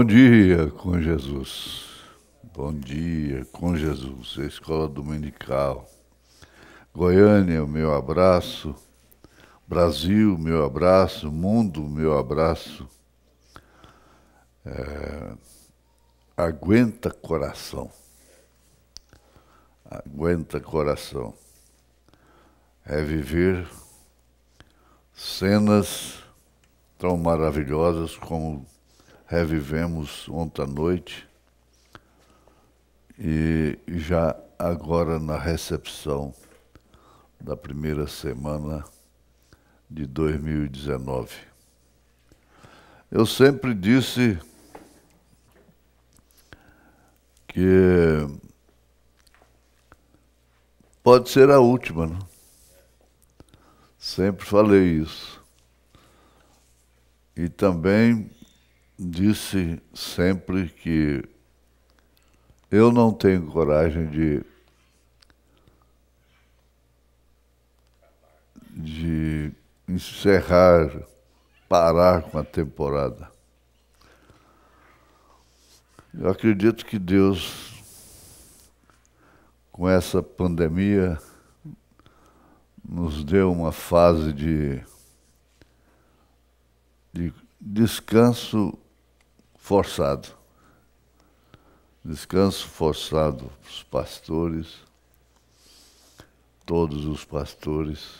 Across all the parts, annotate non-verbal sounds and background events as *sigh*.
Bom dia com Jesus. Bom dia com Jesus, a Escola Dominical. Goiânia, o meu abraço. Brasil, meu abraço. Mundo, meu abraço. É, aguenta coração. Aguenta coração. É viver cenas tão maravilhosas como revivemos ontem à noite e já agora na recepção da primeira semana de 2019. Eu sempre disse que pode ser a última, né? Sempre falei isso. E também disse sempre que eu não tenho coragem de de encerrar, parar com a temporada. Eu acredito que Deus, com essa pandemia, nos deu uma fase de, de descanso forçado. Descanso forçado para os pastores, todos os pastores.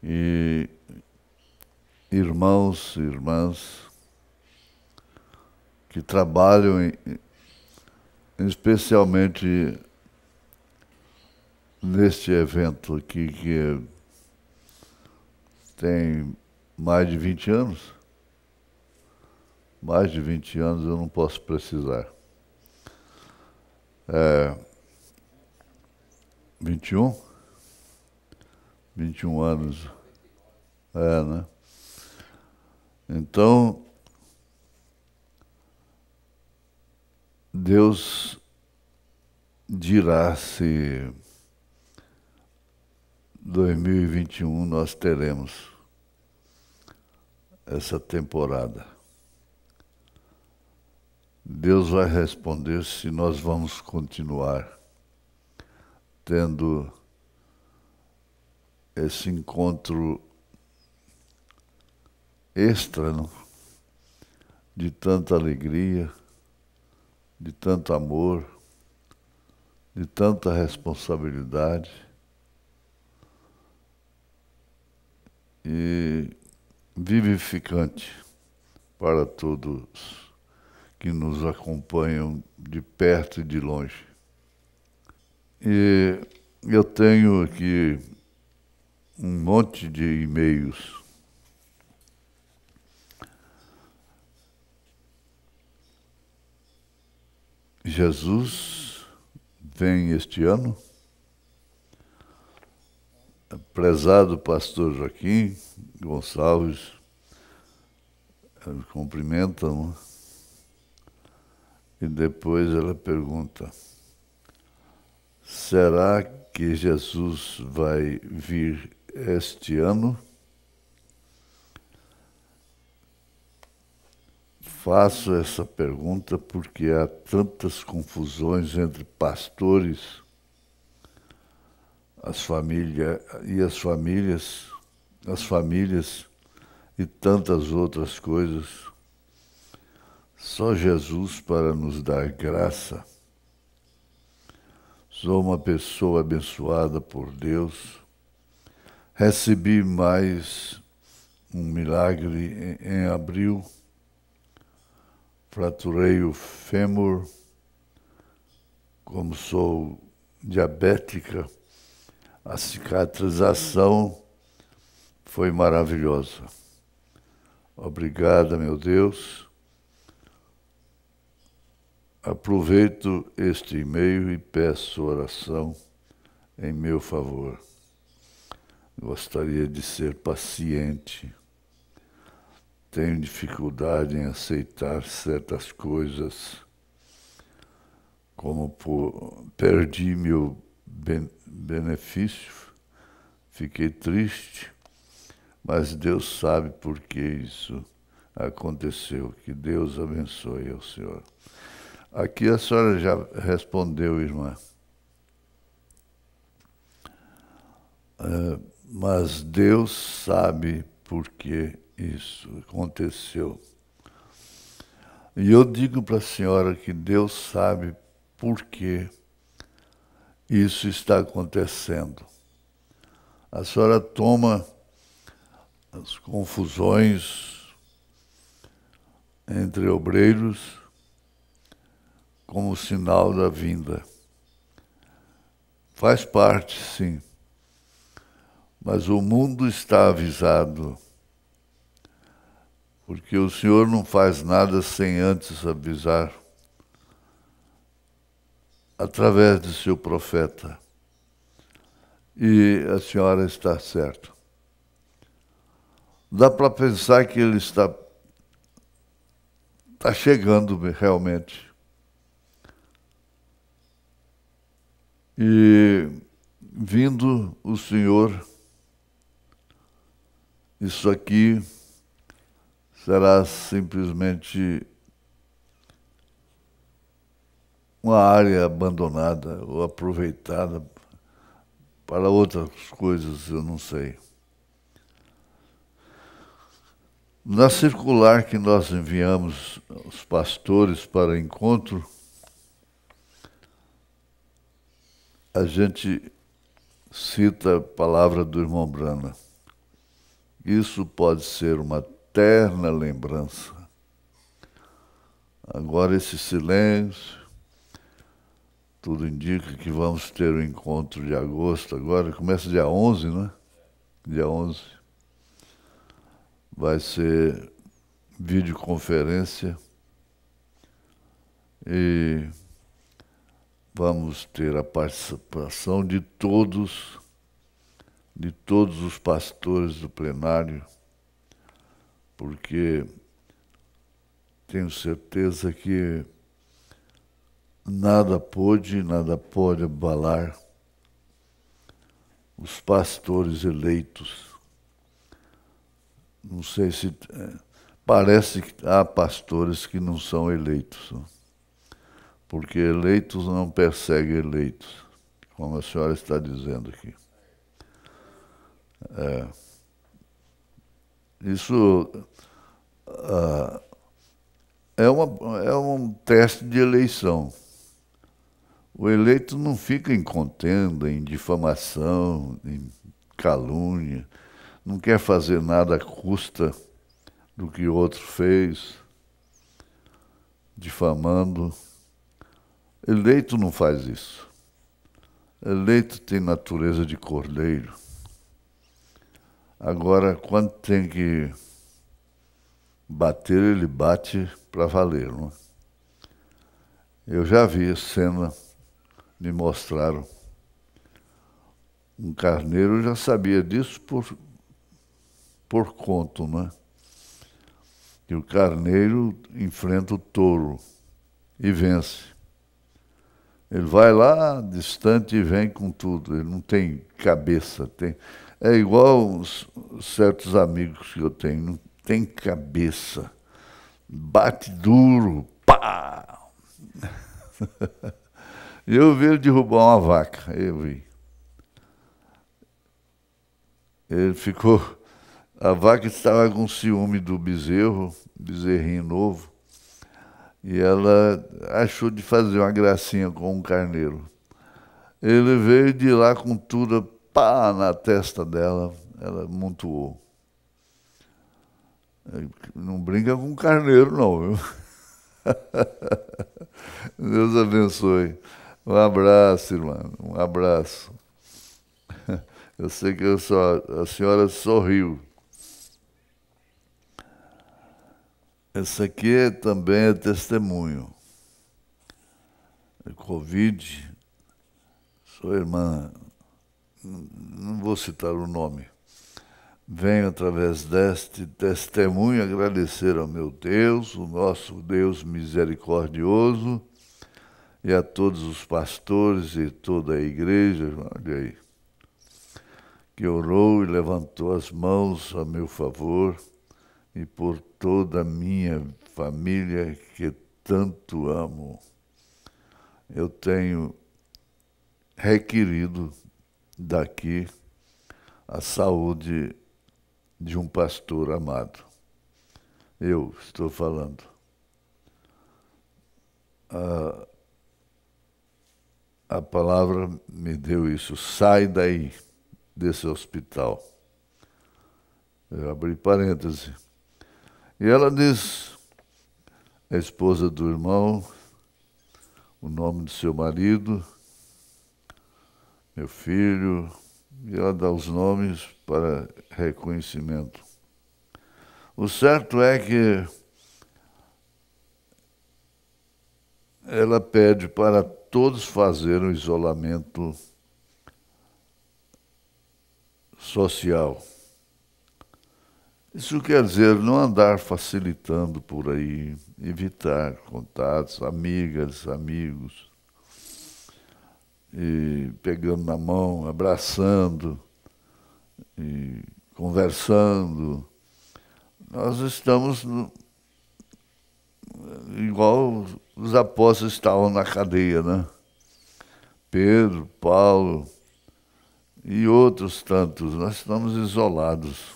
E irmãos e irmãs que trabalham especialmente neste evento aqui que tem mais de 20 anos mais de 20 anos eu não posso precisar. É, 21? 21 anos. É, né? Então, Deus dirá se 2021 nós teremos essa temporada. Deus vai responder se nós vamos continuar tendo esse encontro extra não? de tanta alegria, de tanto amor, de tanta responsabilidade. E vivificante para todos que nos acompanham de perto e de longe. E eu tenho aqui um monte de e-mails. Jesus vem este ano. Prezado pastor Joaquim Gonçalves, me cumprimentam né? E depois ela pergunta: será que Jesus vai vir este ano? Faço essa pergunta porque há tantas confusões entre pastores as famílias e as famílias, as famílias e tantas outras coisas. Só Jesus para nos dar graça. Sou uma pessoa abençoada por Deus. Recebi mais um milagre em abril. Fraturei o fêmur. Como sou diabética, a cicatrização foi maravilhosa. Obrigada, meu Deus Aproveito este e-mail e peço oração em meu favor. Gostaria de ser paciente. Tenho dificuldade em aceitar certas coisas, como por, perdi meu ben, benefício, fiquei triste, mas Deus sabe por que isso aconteceu. Que Deus abençoe ao Senhor. Aqui a senhora já respondeu, irmã. É, mas Deus sabe por que isso aconteceu. E eu digo para a senhora que Deus sabe por que isso está acontecendo. A senhora toma as confusões entre obreiros como sinal da vinda. Faz parte, sim, mas o mundo está avisado, porque o Senhor não faz nada sem antes avisar através de seu profeta. E a senhora está certa. Dá para pensar que ele está, está chegando realmente. E vindo o Senhor, isso aqui será simplesmente uma área abandonada ou aproveitada para outras coisas, eu não sei. Na circular que nós enviamos os pastores para encontro, a gente cita a palavra do irmão Brana. Isso pode ser uma terna lembrança. Agora esse silêncio, tudo indica que vamos ter o encontro de agosto agora, começa dia 11, né? Dia 11. Vai ser videoconferência e vamos ter a participação de todos, de todos os pastores do plenário, porque tenho certeza que nada pôde, nada pode abalar os pastores eleitos. Não sei se. Eh, parece que há pastores que não são eleitos. Né? porque eleitos não perseguem eleitos, como a senhora está dizendo aqui. É. Isso uh, é, uma, é um teste de eleição. O eleito não fica em contenda, em difamação, em calúnia, não quer fazer nada à custa do que o outro fez, difamando. Eleito não faz isso. Eleito tem natureza de cordeiro. Agora, quando tem que bater, ele bate para valer. Não é? Eu já vi a cena, me mostraram. Um carneiro já sabia disso por, por conto, né? E o carneiro enfrenta o touro e vence. Ele vai lá distante e vem com tudo. Ele não tem cabeça. Tem... É igual uns, certos amigos que eu tenho. Não tem cabeça. Bate duro. Pá! *laughs* eu vi ele derrubar uma vaca. Eu vi. Ele ficou... A vaca estava com ciúme do bezerro, bezerrinho novo. E ela achou de fazer uma gracinha com um carneiro. Ele veio de lá com tudo, pá, na testa dela, ela montuou. É, não brinca com carneiro, não, viu? *laughs* Deus abençoe. Um abraço, irmã. Um abraço. *laughs* Eu sei que eu só, a senhora sorriu. Essa aqui também é testemunho. É Covid, sua irmã, não vou citar o nome, venho através deste testemunho agradecer ao meu Deus, o nosso Deus misericordioso, e a todos os pastores e toda a igreja, olha aí, que orou e levantou as mãos a meu favor e por toda a minha família que tanto amo. Eu tenho requerido daqui a saúde de um pastor amado. Eu estou falando. A, a palavra me deu isso. Sai daí desse hospital. Eu abri parêntese e ela diz, a esposa do irmão, o nome do seu marido, meu filho, e ela dá os nomes para reconhecimento. O certo é que ela pede para todos fazerem o isolamento social. Isso quer dizer não andar facilitando por aí, evitar contatos, amigas, amigos, e pegando na mão, abraçando, e conversando. Nós estamos no, igual os apóstolos estavam na cadeia, né? Pedro, Paulo e outros tantos. Nós estamos isolados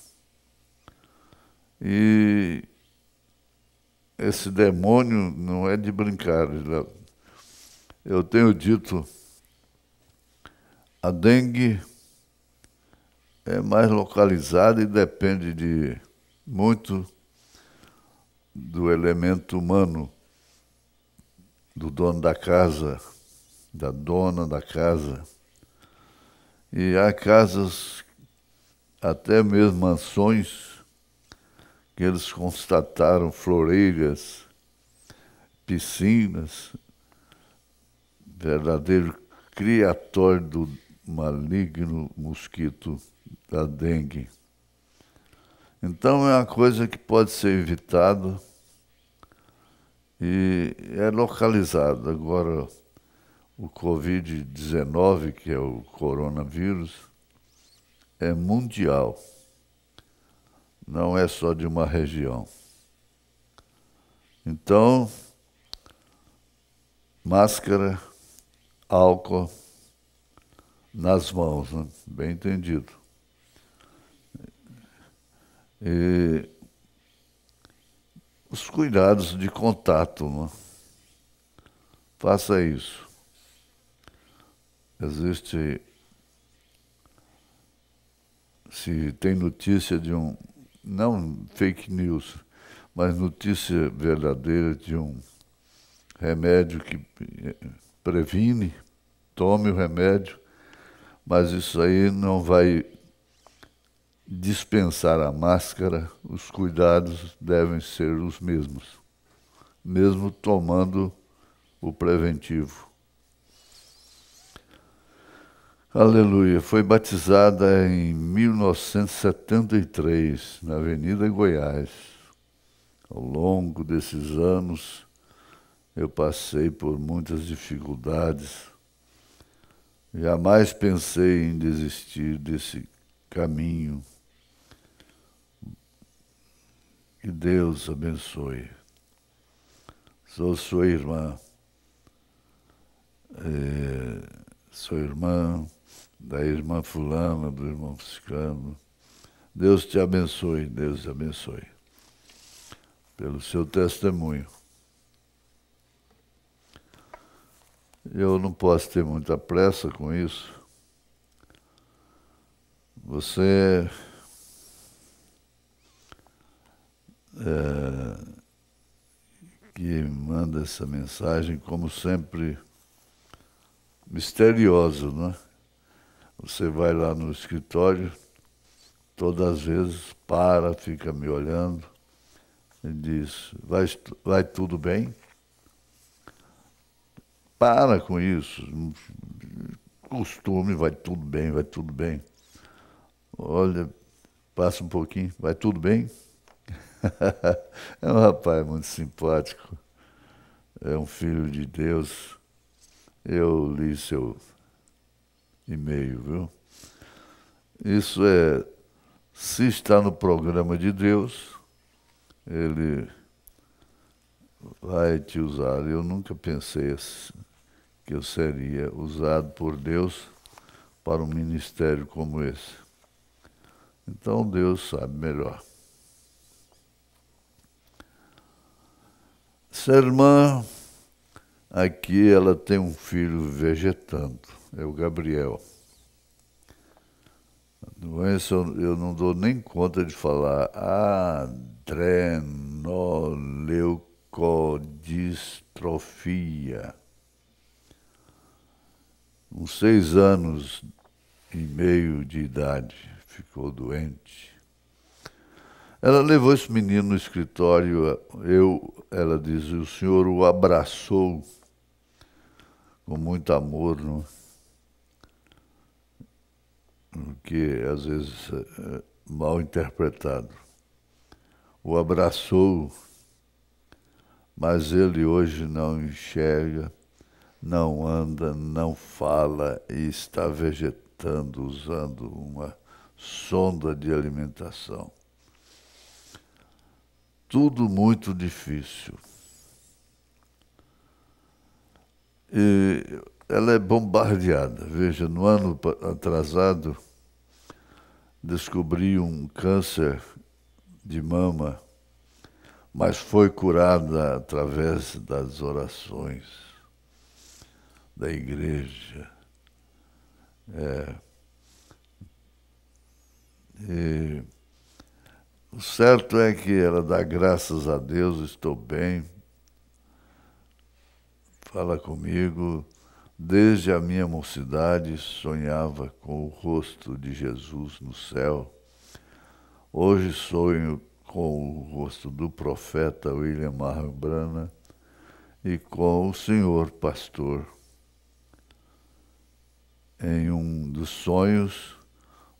e esse demônio não é de brincar. Né? Eu tenho dito, a dengue é mais localizada e depende de muito do elemento humano, do dono da casa, da dona da casa. E há casas, até mesmo mansões, que eles constataram floreiras, piscinas, verdadeiro criatório do maligno mosquito da dengue. Então é uma coisa que pode ser evitada e é localizada. Agora, o Covid-19, que é o coronavírus, é mundial não é só de uma região. Então, máscara, álcool nas mãos, né? bem entendido. E os cuidados de contato, né? faça isso. Existe, se tem notícia de um, não fake news, mas notícia verdadeira de um remédio que eh, previne, tome o remédio, mas isso aí não vai dispensar a máscara, os cuidados devem ser os mesmos, mesmo tomando o preventivo. Aleluia. Foi batizada em 1973, na Avenida Goiás. Ao longo desses anos, eu passei por muitas dificuldades. Jamais pensei em desistir desse caminho. Que Deus abençoe. Sou sua irmã. É, sua irmã da irmã fulana, do irmão fiscano. Deus te abençoe, Deus te abençoe. Pelo seu testemunho. Eu não posso ter muita pressa com isso. Você é, é que manda essa mensagem, como sempre, misterioso, não é? Você vai lá no escritório, todas as vezes para, fica me olhando e diz: vai, vai tudo bem? Para com isso. Costume, vai tudo bem, vai tudo bem. Olha, passa um pouquinho, vai tudo bem? *laughs* é um rapaz muito simpático, é um filho de Deus. Eu li seu e meio, viu? Isso é, se está no programa de Deus, Ele vai te usar. Eu nunca pensei assim, que eu seria usado por Deus para um ministério como esse. Então Deus sabe melhor. Essa irmã, aqui ela tem um filho vegetando é o Gabriel. Doença é eu não dou nem conta de falar adrenoleucodistrofia. Uns seis anos e meio de idade ficou doente. Ela levou esse menino no escritório, eu, ela diz, o senhor o abraçou com muito amor, não? É? que às vezes é mal interpretado. O abraçou, mas ele hoje não enxerga, não anda, não fala e está vegetando usando uma sonda de alimentação. Tudo muito difícil. E ela é bombardeada. Veja, no ano atrasado, descobri um câncer de mama, mas foi curada através das orações da igreja. É. E o certo é que ela dá graças a Deus, estou bem, fala comigo, Desde a minha mocidade sonhava com o rosto de Jesus no céu. Hoje sonho com o rosto do profeta William Marbrana e com o Senhor Pastor. Em um dos sonhos,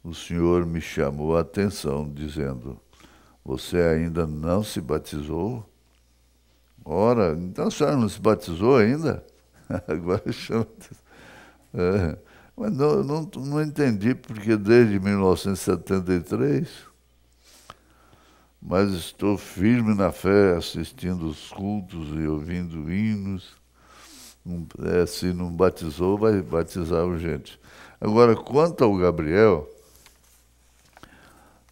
o Senhor me chamou a atenção, dizendo: Você ainda não se batizou? Ora, então o senhor não se batizou ainda? *laughs* Agora chama. É. Mas não, não, não entendi, porque desde 1973, mas estou firme na fé, assistindo os cultos e ouvindo hinos. É, se não batizou, vai batizar gente Agora, quanto ao Gabriel,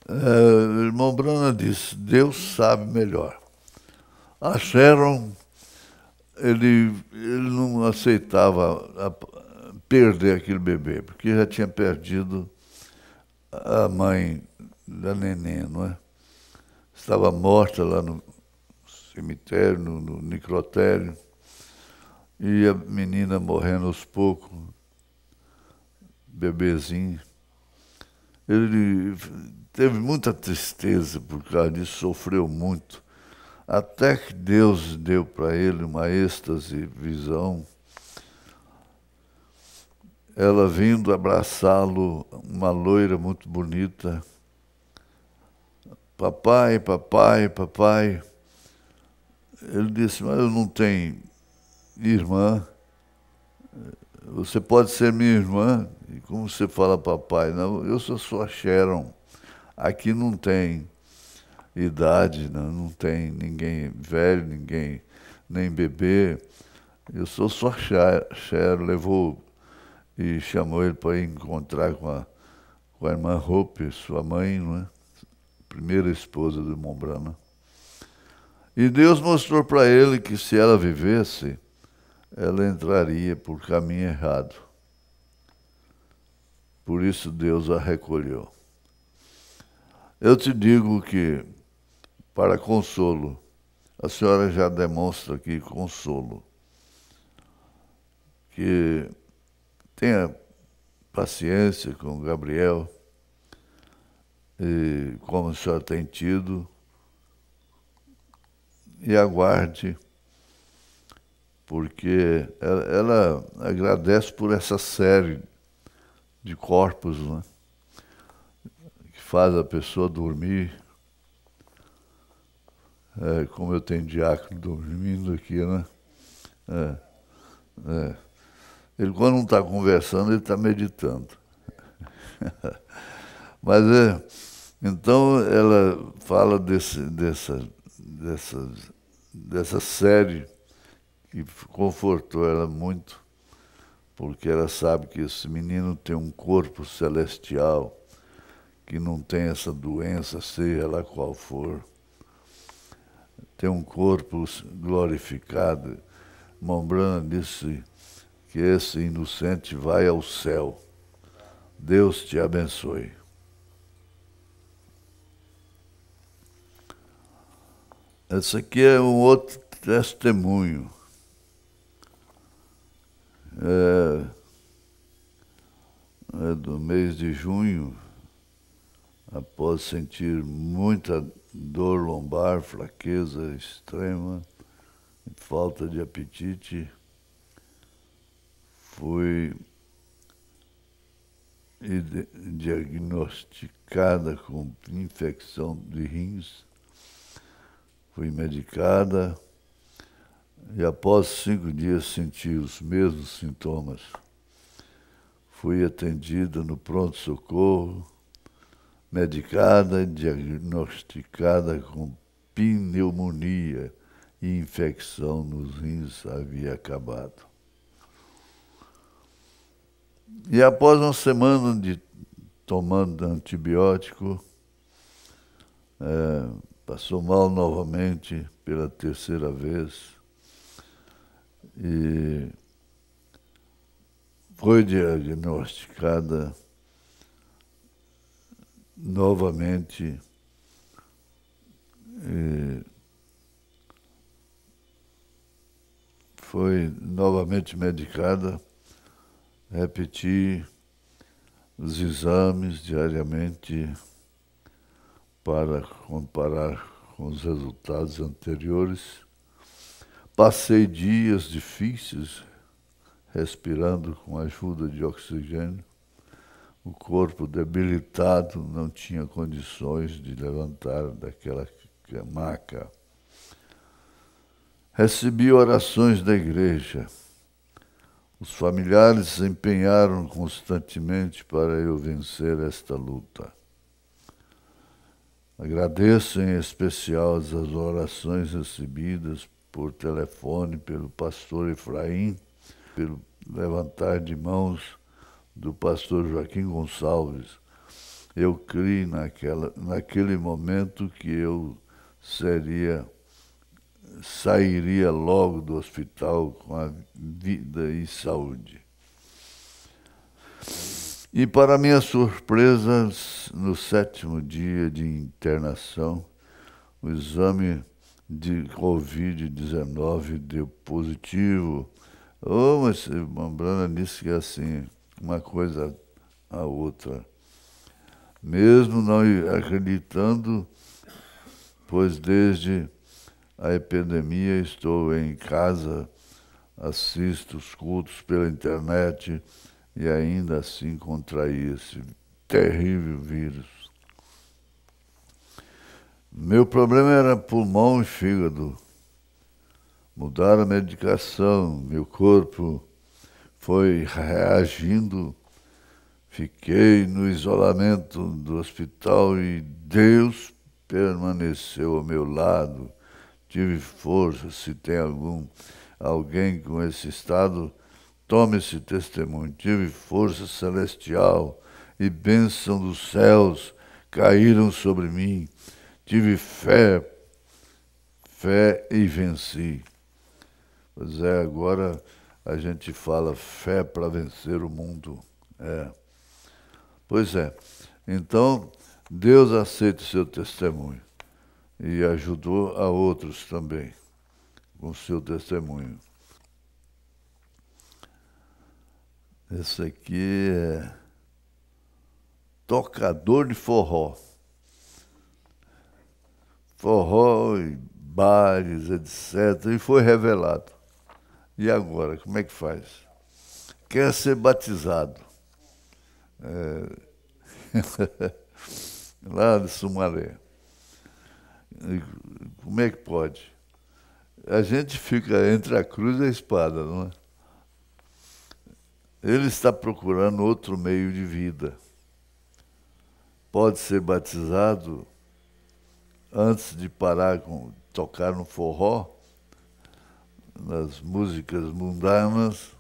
é, o irmão Brana disse, Deus sabe melhor. acharam ele, ele não aceitava a, perder aquele bebê, porque já tinha perdido a mãe da neném, não é? Estava morta lá no cemitério, no, no necrotério, e a menina morrendo aos poucos, bebezinho. Ele teve muita tristeza por causa disso, sofreu muito até que Deus deu para ele uma êxtase, visão, ela vindo abraçá-lo, uma loira muito bonita. Papai, papai, papai. Ele disse: Mas eu não tenho irmã. Você pode ser minha irmã? E como você fala papai? Não, eu sou sua Sharon. Aqui não tem idade, né? não tem ninguém velho, ninguém nem bebê. Eu sou só Chero, levou e chamou ele para encontrar com a, com a irmã Hope, sua mãe, é? primeira esposa do irmão E Deus mostrou para ele que se ela vivesse, ela entraria por caminho errado. Por isso Deus a recolheu. Eu te digo que para consolo. A senhora já demonstra aqui consolo. Que tenha paciência com o Gabriel, e como a senhora tem tido, e aguarde, porque ela, ela agradece por essa série de corpos, né? que faz a pessoa dormir é, como eu tenho diácono dormindo aqui, né? É, é. Ele, quando não está conversando, ele está meditando. *laughs* Mas, é, então, ela fala desse, dessa, dessa, dessa série que confortou ela muito, porque ela sabe que esse menino tem um corpo celestial, que não tem essa doença, seja lá qual for tem um corpo glorificado. Montblanc disse que esse inocente vai ao céu. Deus te abençoe. Esse aqui é um outro testemunho. É, é do mês de junho, após sentir muita dor lombar, fraqueza extrema, falta de apetite. Fui diagnosticada com infecção de rins, fui medicada e após cinco dias senti os mesmos sintomas. Fui atendida no pronto-socorro medicada, diagnosticada com pneumonia e infecção nos rins havia acabado. E após uma semana de tomando antibiótico, é, passou mal novamente pela terceira vez e foi diagnosticada novamente eh, foi novamente medicada, repeti os exames diariamente para comparar com os resultados anteriores. Passei dias difíceis respirando com a ajuda de oxigênio o corpo debilitado não tinha condições de levantar daquela maca. Recebi orações da igreja. Os familiares se empenharam constantemente para eu vencer esta luta. Agradeço em especial as orações recebidas por telefone pelo pastor Efraim, pelo levantar de mãos do pastor Joaquim Gonçalves, eu criei naquela, naquele momento que eu seria sairia logo do hospital com a vida e saúde. E para minha surpresa, no sétimo dia de internação, o exame de Covid-19 deu positivo. Oh, mas Mambrana disse que assim, uma coisa à outra. Mesmo não acreditando, pois desde a epidemia estou em casa, assisto os cultos pela internet e ainda assim contraí esse terrível vírus. Meu problema era pulmão e fígado. Mudar a medicação, meu corpo foi reagindo. Fiquei no isolamento do hospital e Deus permaneceu ao meu lado. Tive força, se tem algum alguém com esse estado, tome esse testemunho. Tive força celestial e bênção dos céus caíram sobre mim. Tive fé, fé e venci. Pois é, agora a gente fala fé para vencer o mundo. É. Pois é. Então, Deus aceita o seu testemunho e ajudou a outros também com o seu testemunho. Esse aqui é tocador de forró. Forró e bares, etc. E foi revelado. E agora, como é que faz? Quer ser batizado. É... *laughs* Lá de Sumaré. Como é que pode? A gente fica entre a cruz e a espada, não é? Ele está procurando outro meio de vida. Pode ser batizado antes de parar com tocar no forró, nas músicas mundanas.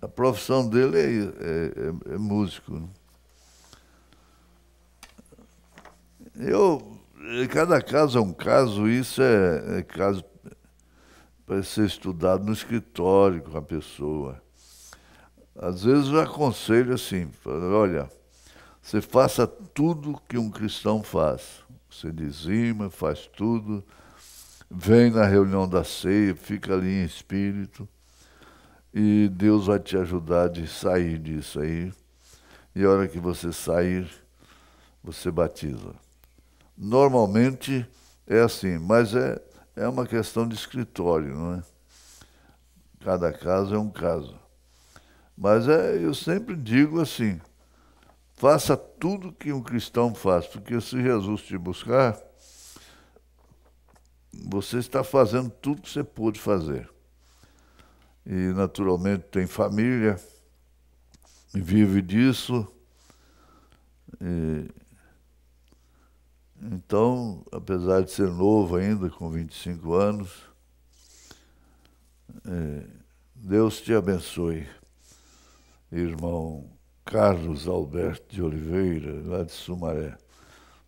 A profissão dele é, é, é, é músico. Né? Eu, cada caso é um caso, isso é, é caso para ser estudado no escritório com a pessoa. Às vezes eu aconselho assim, olha, você faça tudo que um cristão faz. Você dizima, faz tudo, vem na reunião da ceia, fica ali em espírito e Deus vai te ajudar de sair disso aí. E a hora que você sair, você batiza. Normalmente é assim, mas é, é uma questão de escritório, não é? Cada caso é um caso. Mas é, eu sempre digo assim, faça tudo que um cristão faz, porque se Jesus te buscar, você está fazendo tudo que você pôde fazer. E, naturalmente, tem família, vive disso. E, então, apesar de ser novo ainda, com 25 anos, é, Deus te abençoe, irmão Carlos Alberto de Oliveira, lá de Sumaré.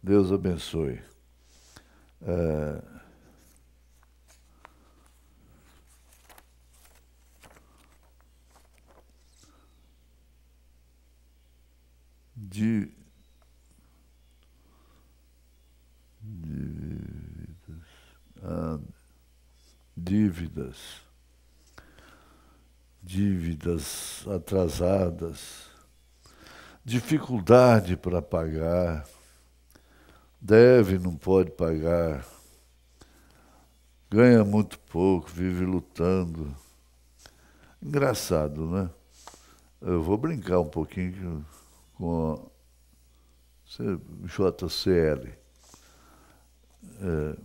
Deus abençoe. É, de, dívidas, ah, dívidas, dívidas atrasadas, dificuldade para pagar, deve, não pode pagar, ganha muito pouco, vive lutando. Engraçado, né? Eu vou brincar um pouquinho com a JCL. É,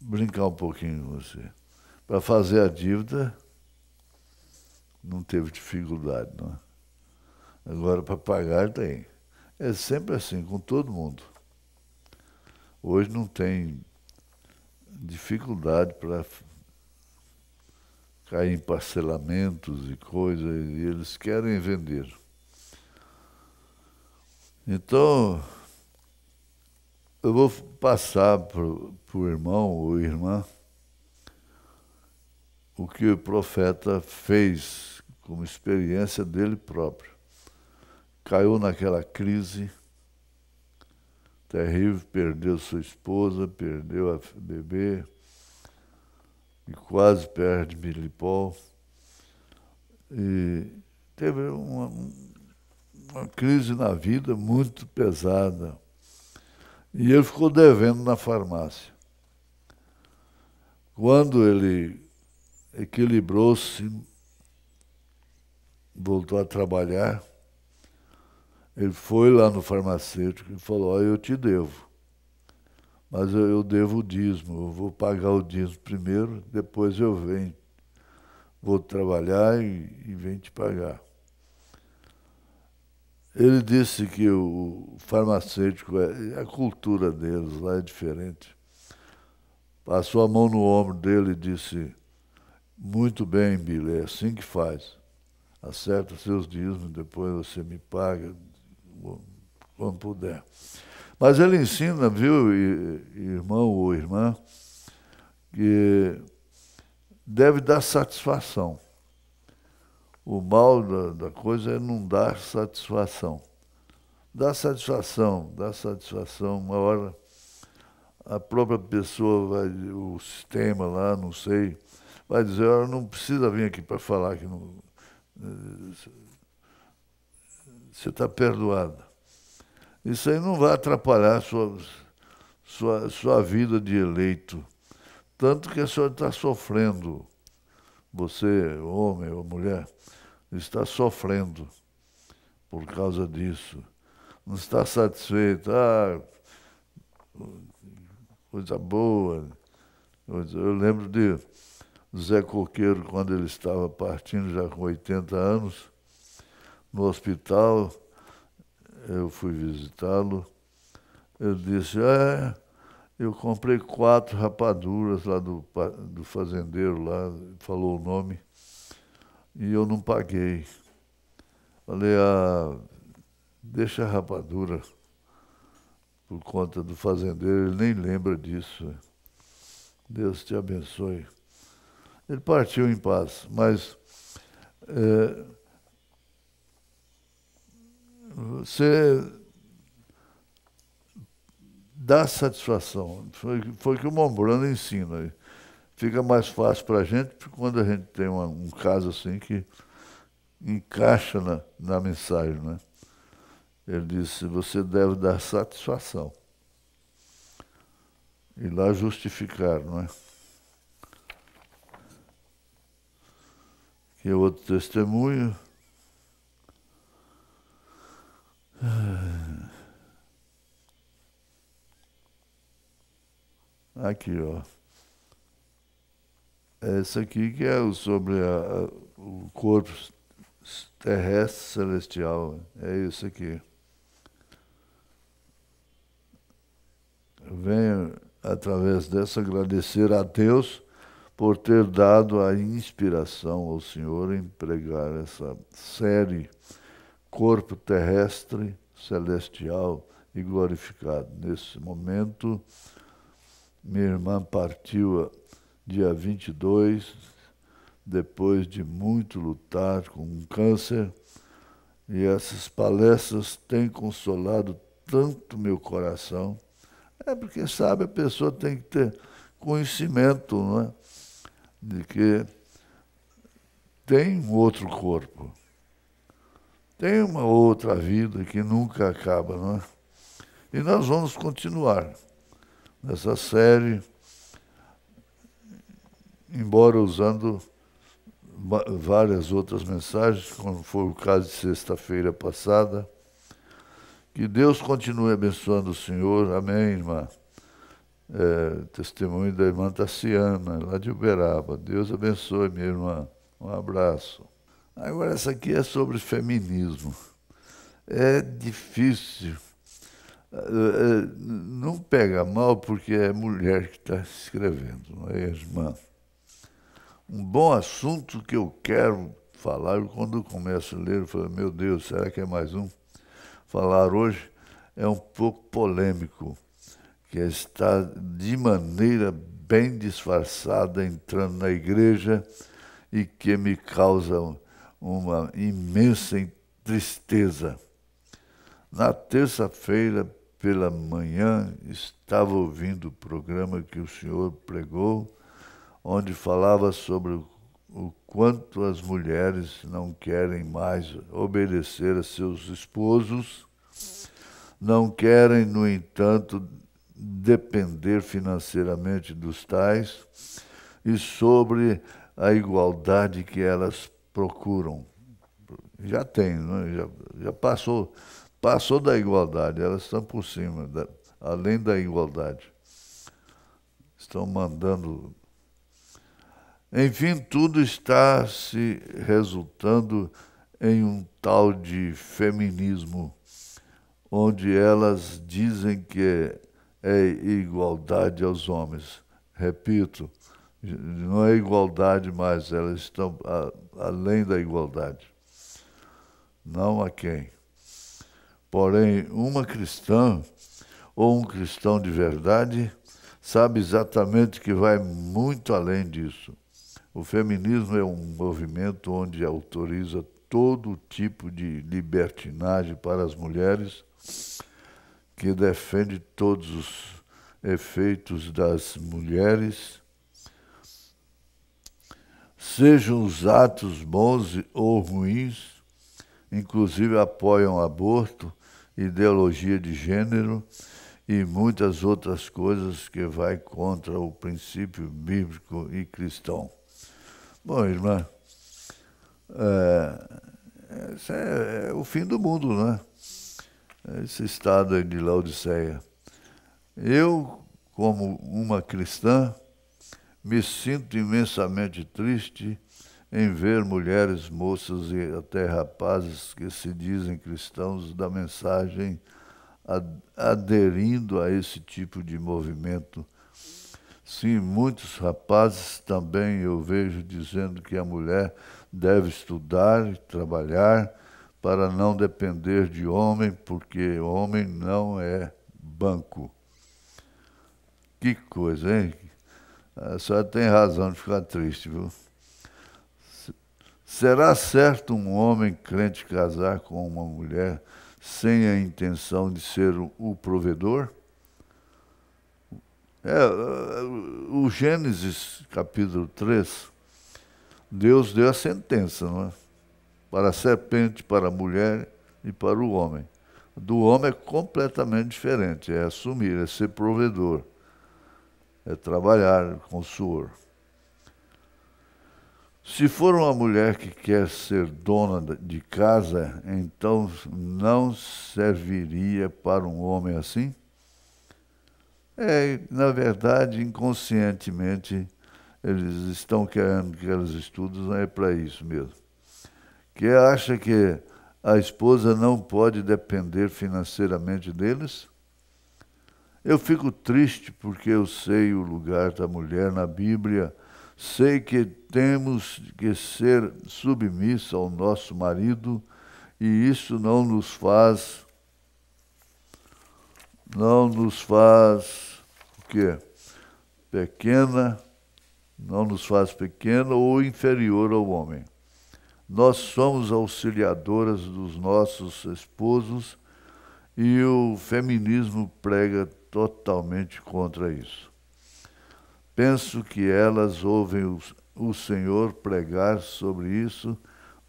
brincar um pouquinho com você. Para fazer a dívida, não teve dificuldade, não é? Agora, para pagar, tem. É sempre assim, com todo mundo. Hoje não tem dificuldade para caem parcelamentos e coisas, e eles querem vender. Então, eu vou passar para o irmão ou irmã o que o profeta fez como experiência dele próprio. Caiu naquela crise terrível, perdeu sua esposa, perdeu a bebê, e quase perde Milipol. E teve uma, uma crise na vida muito pesada. E ele ficou devendo na farmácia. Quando ele equilibrou-se, voltou a trabalhar, ele foi lá no farmacêutico e falou, oh, eu te devo mas eu, eu devo o dízimo, eu vou pagar o dízimo primeiro, depois eu venho. Vou trabalhar e, e venho te pagar. Ele disse que o farmacêutico, é, a cultura deles lá é diferente. Passou a mão no ombro dele e disse, muito bem, Billy, é assim que faz. Acerta seus dízimos, depois você me paga quando puder. Mas ele ensina, viu, irmão ou irmã, que deve dar satisfação. O mal da, da coisa é não dar satisfação. Dá satisfação, dá satisfação. Uma hora a própria pessoa, vai, o sistema lá, não sei, vai dizer, ela não precisa vir aqui para falar que não, eh, você está perdoada. Isso aí não vai atrapalhar sua, sua, sua vida de eleito. Tanto que a senhora está sofrendo, você, homem ou mulher, está sofrendo por causa disso. Não está satisfeito. Ah, coisa boa. Eu lembro de Zé Coqueiro, quando ele estava partindo, já com 80 anos, no hospital eu fui visitá-lo, eu disse, ah, eu comprei quatro rapaduras lá do, do fazendeiro, lá, falou o nome, e eu não paguei. Falei, ah, deixa a rapadura por conta do fazendeiro, ele nem lembra disso. Deus te abençoe. Ele partiu em paz, mas é, você dá satisfação. Foi, foi que o Mombrano ensina. Fica mais fácil para a gente quando a gente tem uma, um caso assim que encaixa na, na mensagem. Né? Ele disse, você deve dar satisfação. E lá justificar, não é? Que é outro testemunho. Ah. Aqui, ó. Esse aqui que é o sobre a, a, o corpo terrestre celestial. Né? É isso aqui. Eu venho, através dessa, agradecer a Deus por ter dado a inspiração ao Senhor em pregar essa série corpo terrestre, celestial e glorificado. Nesse momento, minha irmã partiu dia 22, depois de muito lutar com um câncer, e essas palestras têm consolado tanto meu coração. É porque, sabe, a pessoa tem que ter conhecimento não é? de que tem um outro corpo. Tem uma outra vida que nunca acaba, não é? E nós vamos continuar nessa série, embora usando várias outras mensagens, como foi o caso de sexta-feira passada. Que Deus continue abençoando o Senhor. Amém, irmã. É, testemunho da irmã Tassiana, lá de Uberaba. Deus abençoe, minha irmã. Um abraço. Agora, essa aqui é sobre feminismo. É difícil. É, é, não pega mal porque é mulher que está escrevendo, não é, irmã? Um bom assunto que eu quero falar, quando eu começo a ler, eu falo, meu Deus, será que é mais um? Falar hoje é um pouco polêmico, que é está de maneira bem disfarçada entrando na igreja e que me causa uma imensa tristeza. Na terça-feira, pela manhã, estava ouvindo o programa que o senhor pregou, onde falava sobre o quanto as mulheres não querem mais obedecer a seus esposos, não querem, no entanto, depender financeiramente dos tais, e sobre a igualdade que elas procuram. Já tem, né? já, já passou, passou da igualdade, elas estão por cima, da, além da igualdade. Estão mandando. Enfim, tudo está se resultando em um tal de feminismo, onde elas dizem que é, é igualdade aos homens. Repito, não é igualdade mais, elas estão a, além da igualdade. Não a quem. Porém, uma cristã ou um cristão de verdade sabe exatamente que vai muito além disso. O feminismo é um movimento onde autoriza todo tipo de libertinagem para as mulheres, que defende todos os efeitos das mulheres sejam os atos bons ou ruins, inclusive apoiam aborto, ideologia de gênero e muitas outras coisas que vai contra o princípio bíblico e cristão. Bom, irmã, é, esse é, é o fim do mundo, né? Esse estado de Laodiceia. Eu, como uma cristã, me sinto imensamente triste em ver mulheres, moças e até rapazes que se dizem cristãos da mensagem aderindo a esse tipo de movimento. Sim, muitos rapazes também eu vejo dizendo que a mulher deve estudar e trabalhar para não depender de homem, porque homem não é banco. Que coisa, hein? A senhora tem razão de ficar triste, viu? Será certo um homem crente casar com uma mulher sem a intenção de ser o provedor? É, é, o Gênesis capítulo 3, Deus deu a sentença, não é? Para a serpente, para a mulher e para o homem. Do homem é completamente diferente, é assumir, é ser provedor é trabalhar com suor. Se for uma mulher que quer ser dona de casa, então não serviria para um homem assim? É, na verdade, inconscientemente, eles estão querendo que elas estudem, não é para isso mesmo. Que acha que a esposa não pode depender financeiramente deles? Eu fico triste porque eu sei o lugar da mulher na Bíblia, sei que temos que ser submissa ao nosso marido e isso não nos faz não nos faz o quê? Pequena, não nos faz pequena ou inferior ao homem. Nós somos auxiliadoras dos nossos esposos e o feminismo prega totalmente contra isso. Penso que elas ouvem o, o Senhor pregar sobre isso,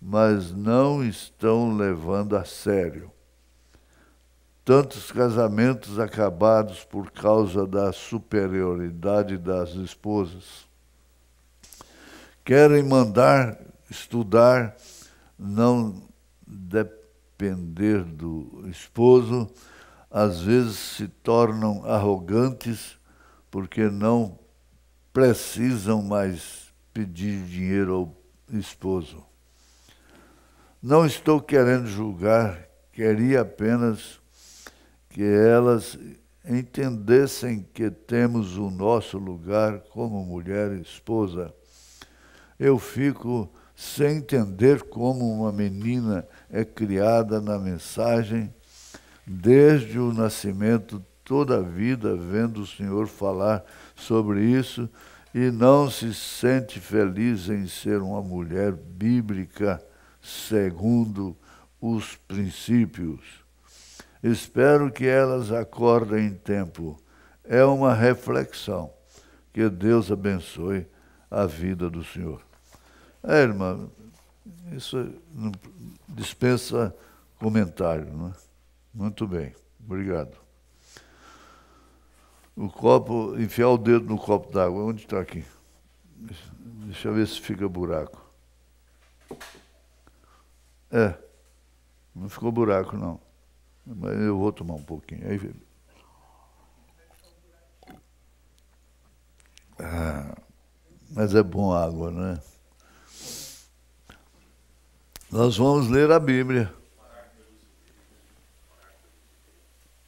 mas não estão levando a sério. Tantos casamentos acabados por causa da superioridade das esposas. Querem mandar estudar, não depender do esposo, às vezes se tornam arrogantes porque não precisam mais pedir dinheiro ao esposo. Não estou querendo julgar, queria apenas que elas entendessem que temos o nosso lugar como mulher e esposa. Eu fico sem entender como uma menina é criada na mensagem desde o nascimento, toda a vida, vendo o Senhor falar sobre isso, e não se sente feliz em ser uma mulher bíblica segundo os princípios. Espero que elas acordem em tempo. É uma reflexão. Que Deus abençoe a vida do Senhor. É, irmã, isso dispensa comentário, não é? Muito bem, obrigado. O copo, enfiar o dedo no copo d'água, onde está aqui? Deixa eu ver se fica buraco. É, não ficou buraco não. Mas eu vou tomar um pouquinho. Aí... Ah, mas é bom água, né? Nós vamos ler a Bíblia.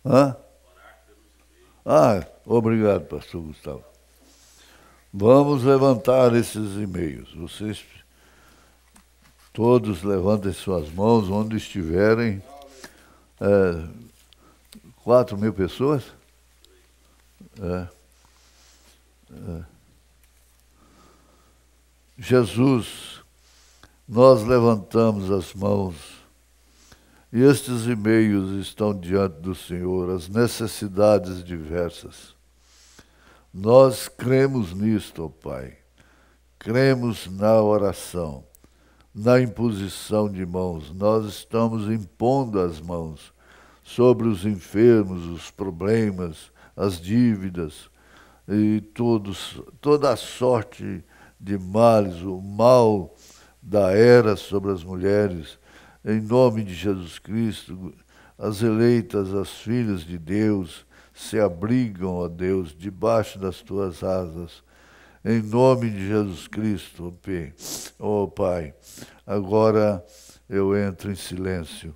Hã? Ah, obrigado, pastor Gustavo. Vamos levantar esses e-mails. Vocês todos levantem suas mãos onde estiverem. É, mil pessoas? É. É. Jesus, nós levantamos as mãos e estes e-mails estão diante do Senhor, as necessidades diversas. Nós cremos nisto, ó Pai. Cremos na oração, na imposição de mãos. Nós estamos impondo as mãos sobre os enfermos, os problemas, as dívidas e todos, toda a sorte de males, o mal da era sobre as mulheres, em nome de Jesus Cristo, as eleitas, as filhas de Deus, se abrigam, ó Deus, debaixo das tuas asas. Em nome de Jesus Cristo, ó Pai, agora eu entro em silêncio.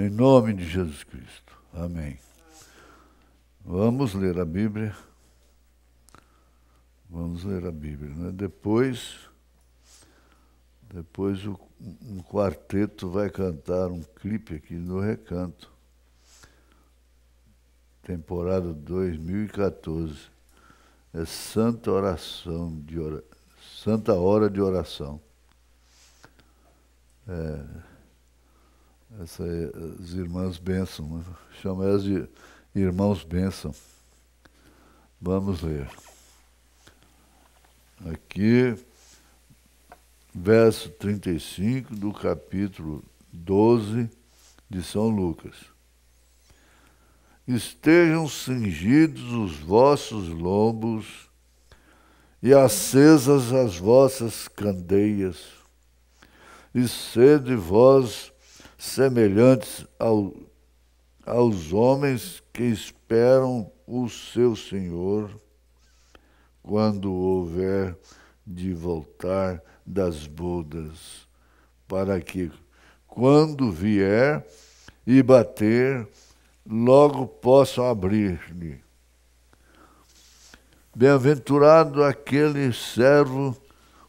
Em nome de Jesus Cristo. Amém. Vamos ler a Bíblia. Vamos ler a Bíblia. Né? Depois, depois o, um quarteto vai cantar um clipe aqui no Recanto. Temporada 2014. É Santa Oração de Santa Hora de Oração. É, essas é, irmãs bênção. Né? Chama elas de irmãos bênção. Vamos ler. Aqui, verso 35 do capítulo 12 de São Lucas. Estejam cingidos os vossos lombos e acesas as vossas candeias, e sede vós semelhantes ao, aos homens que esperam o seu Senhor quando houver de voltar das bodas, para que, quando vier e bater, logo possam abrir-lhe. Bem-aventurado aquele servo,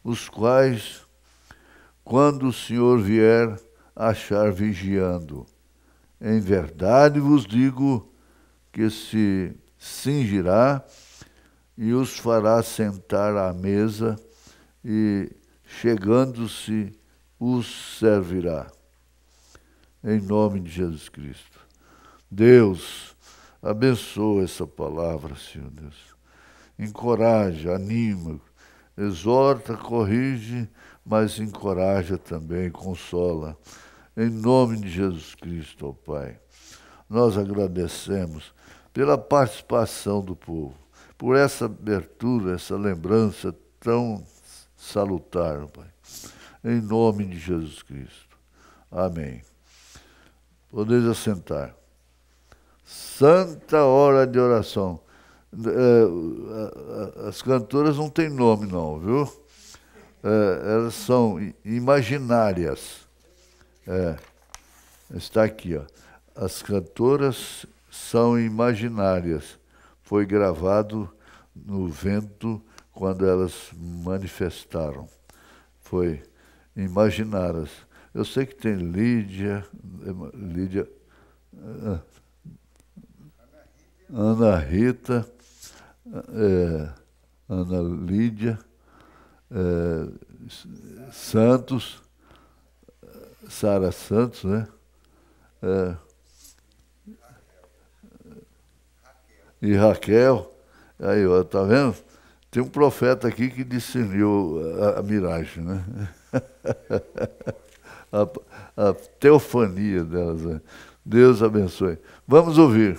os quais, quando o Senhor vier, achar vigiando. Em verdade vos digo que se cingirá e os fará sentar à mesa e, chegando-se, os servirá. Em nome de Jesus Cristo. Deus, abençoa essa palavra, Senhor Deus. Encoraja, anima, exorta, corrige, mas encoraja também, consola. Em nome de Jesus Cristo, ó Pai, nós agradecemos pela participação do povo, por essa abertura, essa lembrança tão salutar, oh Pai. Em nome de Jesus Cristo. Amém. Podeis assentar. Santa hora de oração. É, as cantoras não têm nome, não, viu? É, elas são imaginárias. É, está aqui, ó. As cantoras são imaginárias. Foi gravado no vento quando elas manifestaram. Foi imaginárias. Eu sei que tem Lídia, é, Lídia, ah, Ana Rita, é, Ana Lídia, é, Santos. Sara Santos, né? É. E Raquel. Aí, ó, tá vendo? Tem um profeta aqui que discerniu a, a miragem, né? *laughs* a, a teofania delas. Né? Deus abençoe. Vamos ouvir.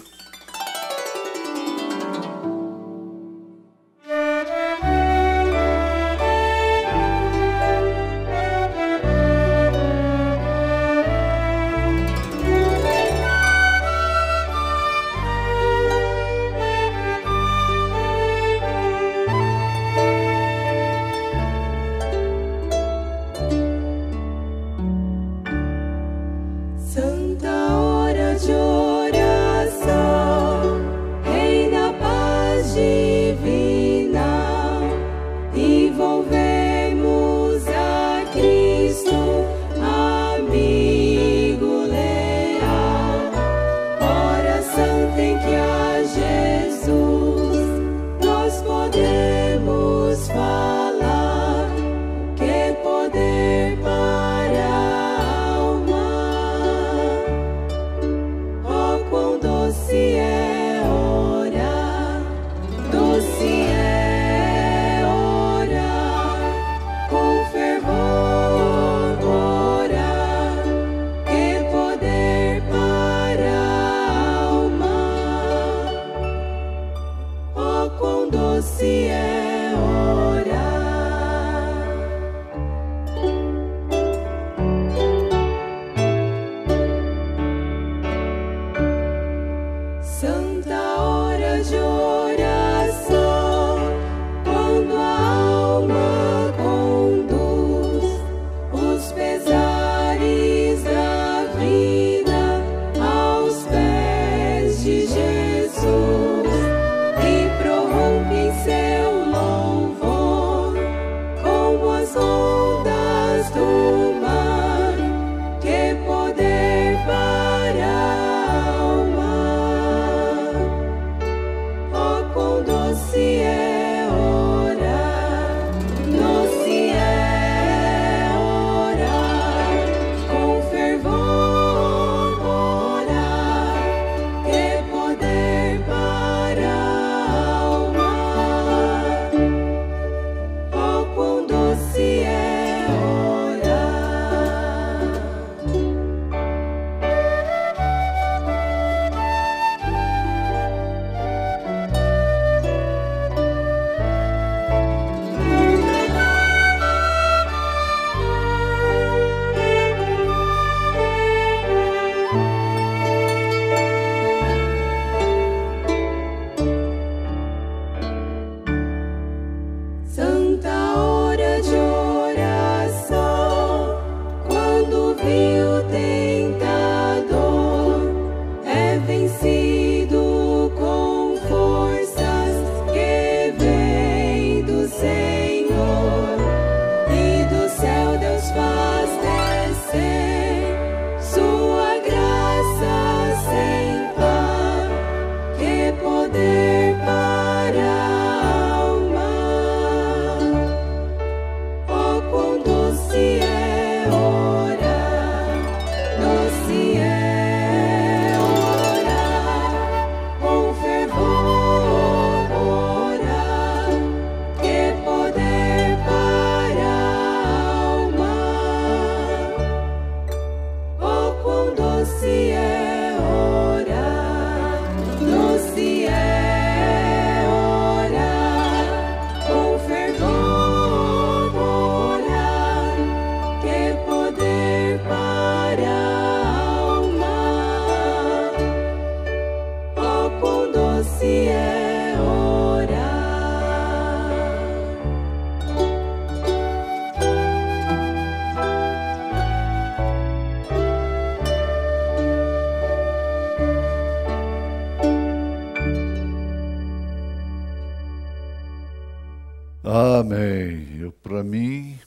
Bem, eu para mim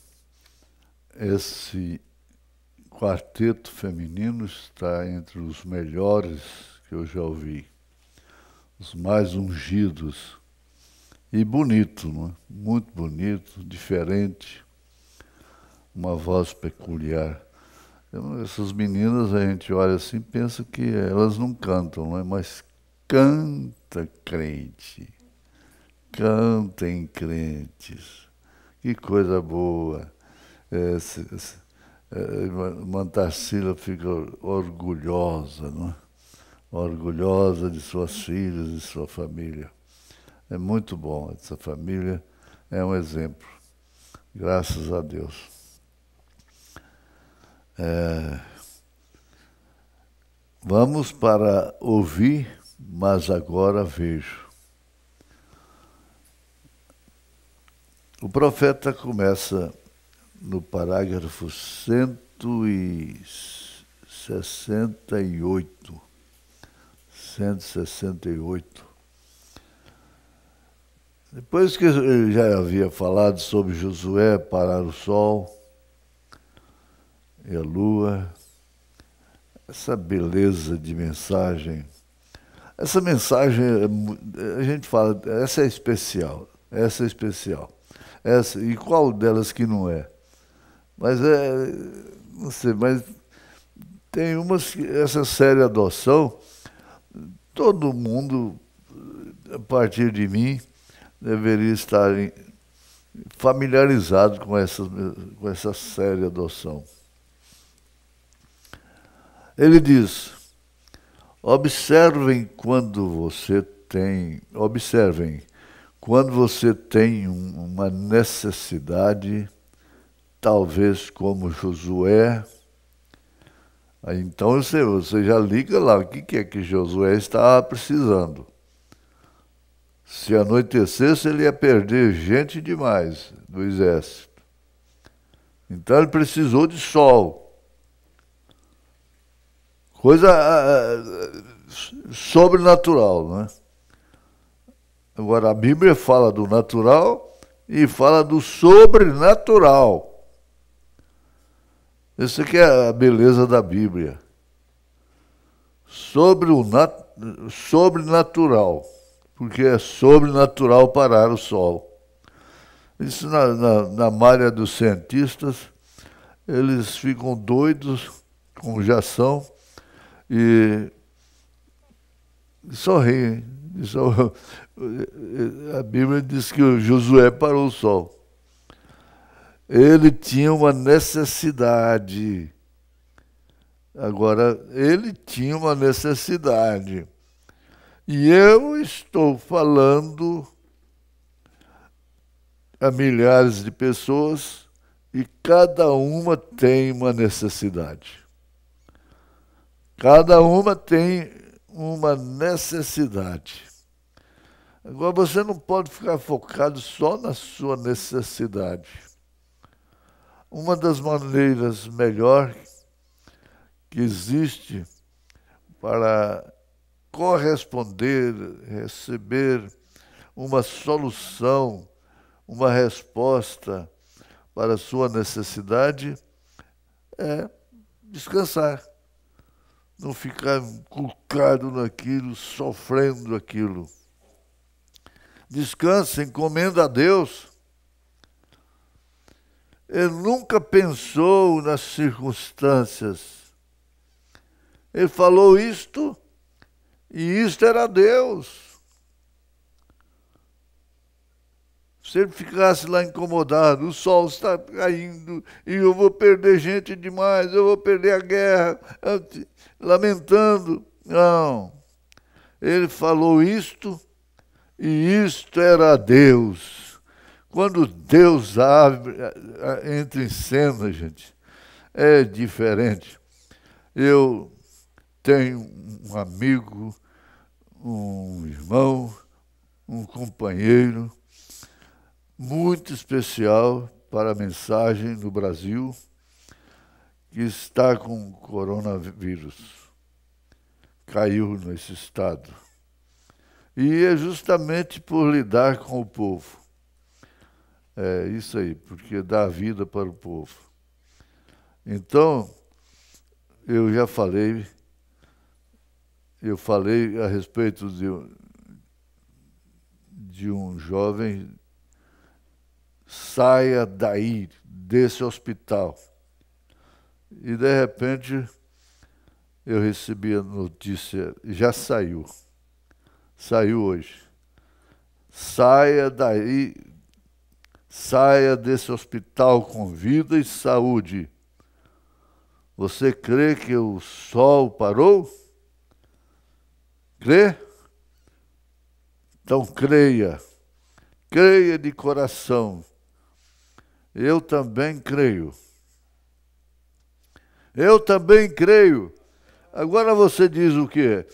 esse quarteto feminino está entre os melhores que eu já ouvi, os mais ungidos e bonito, não é? muito bonito, diferente, uma voz peculiar. essas meninas a gente olha assim, pensa que elas não cantam, não é? Mas canta crente cantem crentes. Que coisa boa! É, se, se, é, Mantarsila fica orgulhosa, não é? orgulhosa de suas filhas e sua família. É muito bom, essa família é um exemplo. Graças a Deus. É... Vamos para ouvir, mas agora vejo. O profeta começa no parágrafo 168. 168. Depois que ele já havia falado sobre Josué parar o sol e a lua, essa beleza de mensagem. Essa mensagem, é a gente fala, essa é especial, essa é especial essa, e qual delas que não é? Mas é, não sei, mas tem umas essa série adoção, todo mundo, a partir de mim, deveria estar familiarizado com essa, com essa série adoção. Ele diz, observem quando você tem, observem quando você tem uma necessidade, talvez como Josué, então você, você já liga lá o que é que Josué está precisando. Se anoitecesse, ele ia perder gente demais do exército. Então ele precisou de sol. Coisa ah, ah, ah, sobrenatural, né? Agora, a Bíblia fala do natural e fala do sobrenatural. Essa aqui é a beleza da Bíblia. Sobre o nat sobrenatural, porque é sobrenatural parar o sol. Isso na, na, na malha dos cientistas, eles ficam doidos, como já são, e sorriem isso, a Bíblia diz que Josué parou o sol. Ele tinha uma necessidade. Agora, ele tinha uma necessidade. E eu estou falando a milhares de pessoas e cada uma tem uma necessidade. Cada uma tem uma necessidade. Agora, você não pode ficar focado só na sua necessidade. Uma das maneiras melhor que existe para corresponder, receber uma solução, uma resposta para a sua necessidade é descansar não ficar inculcado naquilo, sofrendo aquilo. Descansa, encomenda a Deus. Ele nunca pensou nas circunstâncias. Ele falou isto e isto era Deus. Se ele ficasse lá incomodado, o sol está caindo e eu vou perder gente demais, eu vou perder a guerra lamentando. Não. Ele falou isto e isto era Deus. Quando Deus abre, eh, eh, entra em cena, gente, é diferente. Eu tenho um amigo, um irmão, um companheiro muito especial para a mensagem no Brasil que está com coronavírus. Caiu nesse estado. E é justamente por lidar com o povo. É isso aí, porque dá vida para o povo. Então, eu já falei, eu falei a respeito de, de um jovem, saia daí, desse hospital e de repente eu recebi a notícia, já saiu, saiu hoje. Saia daí, saia desse hospital com vida e saúde. Você crê que o sol parou? Crê? Então creia, creia de coração. Eu também creio. Eu também creio. Agora você diz o quê?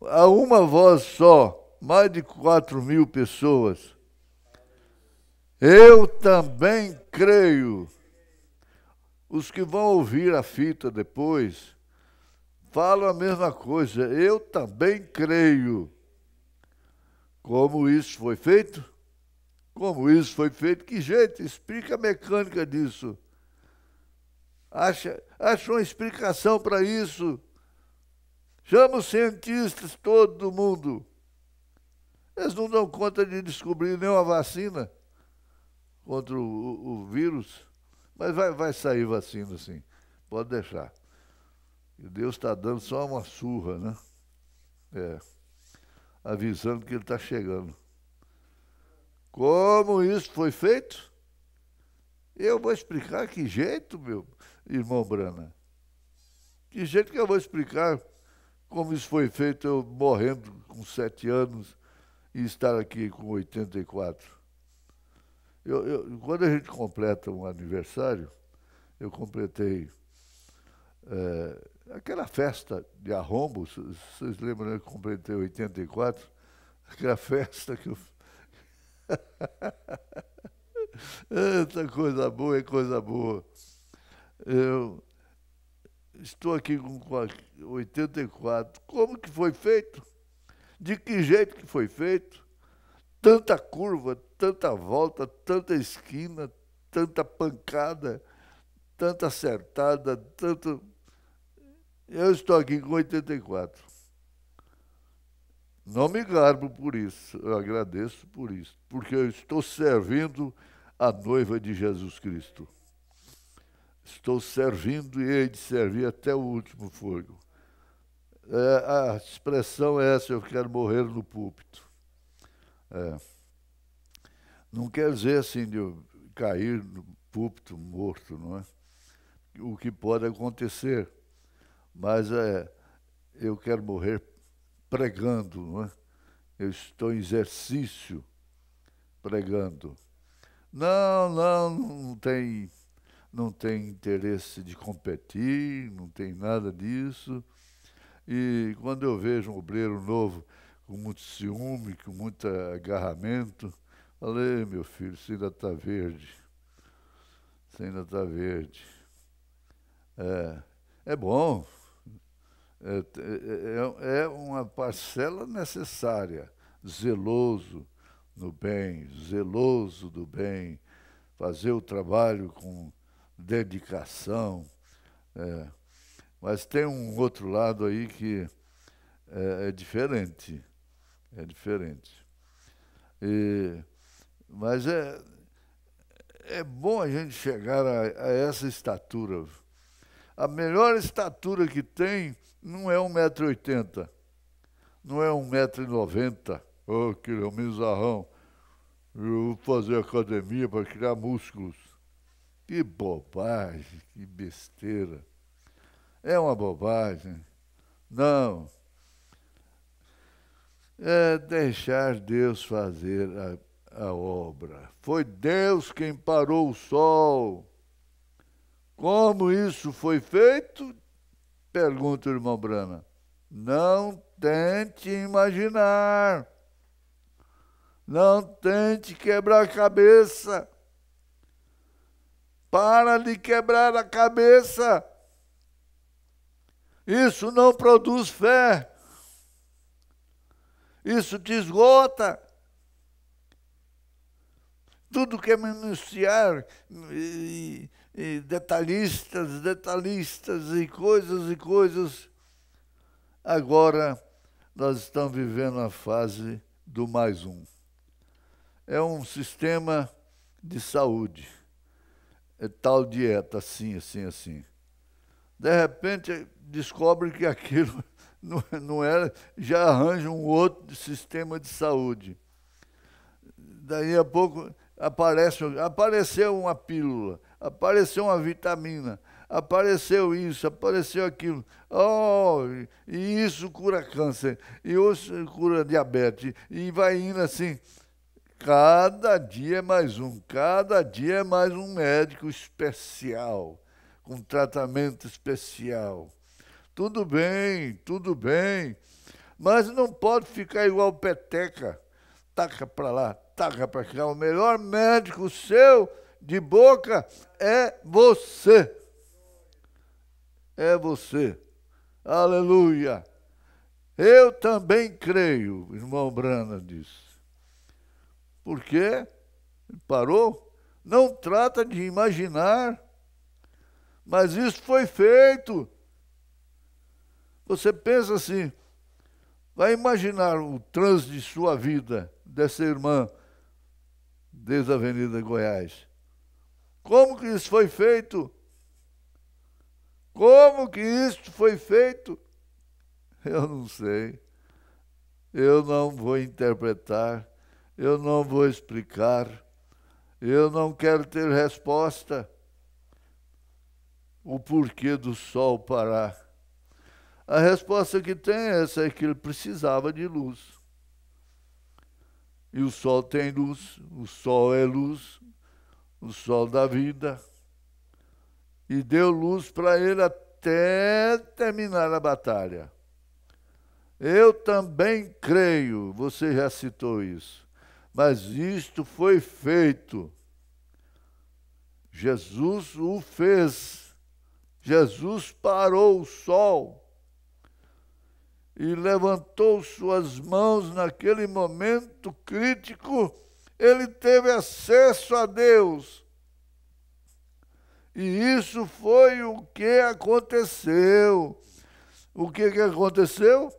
A uma voz só, mais de 4 mil pessoas. Eu também creio. Os que vão ouvir a fita depois falam a mesma coisa. Eu também creio. Como isso foi feito? Como isso foi feito? Que jeito? Explica a mecânica disso. Acha, achou uma explicação para isso. Chama os cientistas, todo mundo. Eles não dão conta de descobrir nenhuma vacina contra o, o, o vírus, mas vai, vai sair vacina, sim. Pode deixar. E Deus está dando só uma surra, né? É. Avisando que ele está chegando. Como isso foi feito? Eu vou explicar que jeito, meu irmão Brana. Que jeito que eu vou explicar como isso foi feito eu morrendo com sete anos e estar aqui com 84? Eu, eu, quando a gente completa um aniversário, eu completei é, aquela festa de arrombo, vocês lembram né, que eu completei 84? Aquela festa que eu. *laughs* Essa coisa boa é coisa boa. Eu estou aqui com 84. Como que foi feito? De que jeito que foi feito? Tanta curva, tanta volta, tanta esquina, tanta pancada, tanta acertada, tanto. Eu estou aqui com 84. Não me garbo por isso, eu agradeço por isso, porque eu estou servindo a noiva de Jesus Cristo. Estou servindo e hei de servir até o último fogo. É, a expressão é essa, eu quero morrer no púlpito. É. Não quer dizer assim de eu cair no púlpito morto, não é? O que pode acontecer. Mas é, eu quero morrer pregando, não é? Eu estou em exercício pregando. Não, não, não tem não tem interesse de competir, não tem nada disso. E quando eu vejo um obreiro novo com muito ciúme, com muito agarramento, falei, meu filho, você ainda está verde. Você ainda está verde. É, é bom. É, é, é uma parcela necessária. Zeloso no bem, zeloso do bem, fazer o trabalho com dedicação. É. Mas tem um outro lado aí que é, é diferente. É diferente. E, mas é, é bom a gente chegar a, a, essa estatura. A melhor estatura que tem não é 1,80m, não é 1,90m. oh, que é um Eu vou fazer academia para criar músculos. Que bobagem, que besteira. É uma bobagem. Não. É deixar Deus fazer a, a obra. Foi Deus quem parou o sol. Como isso foi feito? Pergunta o irmão Brana. Não tente imaginar. Não tente quebrar a cabeça. Para de quebrar a cabeça. Isso não produz fé. Isso te esgota. Tudo que é minuciar, e, e detalhistas, detalhistas e coisas e coisas. Agora nós estamos vivendo a fase do mais um. É um sistema de saúde é tal dieta, assim, assim, assim. De repente, descobre que aquilo *laughs* não, não era, já arranja um outro sistema de saúde. Daí a pouco aparece, apareceu uma pílula, apareceu uma vitamina, apareceu isso, apareceu aquilo. Oh, e isso cura câncer, e isso cura diabetes, e vai indo assim. Cada dia é mais um, cada dia é mais um médico especial, com tratamento especial. Tudo bem, tudo bem, mas não pode ficar igual peteca. Taca para lá, taca para cá. O melhor médico seu de boca é você. É você. Aleluia. Eu também creio, irmão Brana disse. Porque parou? Não trata de imaginar, mas isso foi feito. Você pensa assim, vai imaginar o trânsito de sua vida, dessa irmã, desde a Avenida Goiás. Como que isso foi feito? Como que isso foi feito? Eu não sei. Eu não vou interpretar eu não vou explicar. Eu não quero ter resposta. O porquê do sol parar. A resposta que tem é essa, é que ele precisava de luz. E o sol tem luz, o sol é luz, o sol da vida. E deu luz para ele até terminar a batalha. Eu também creio, você já citou isso mas isto foi feito. Jesus o fez. Jesus parou o sol e levantou suas mãos naquele momento crítico. Ele teve acesso a Deus. E isso foi o que aconteceu. O que, que aconteceu?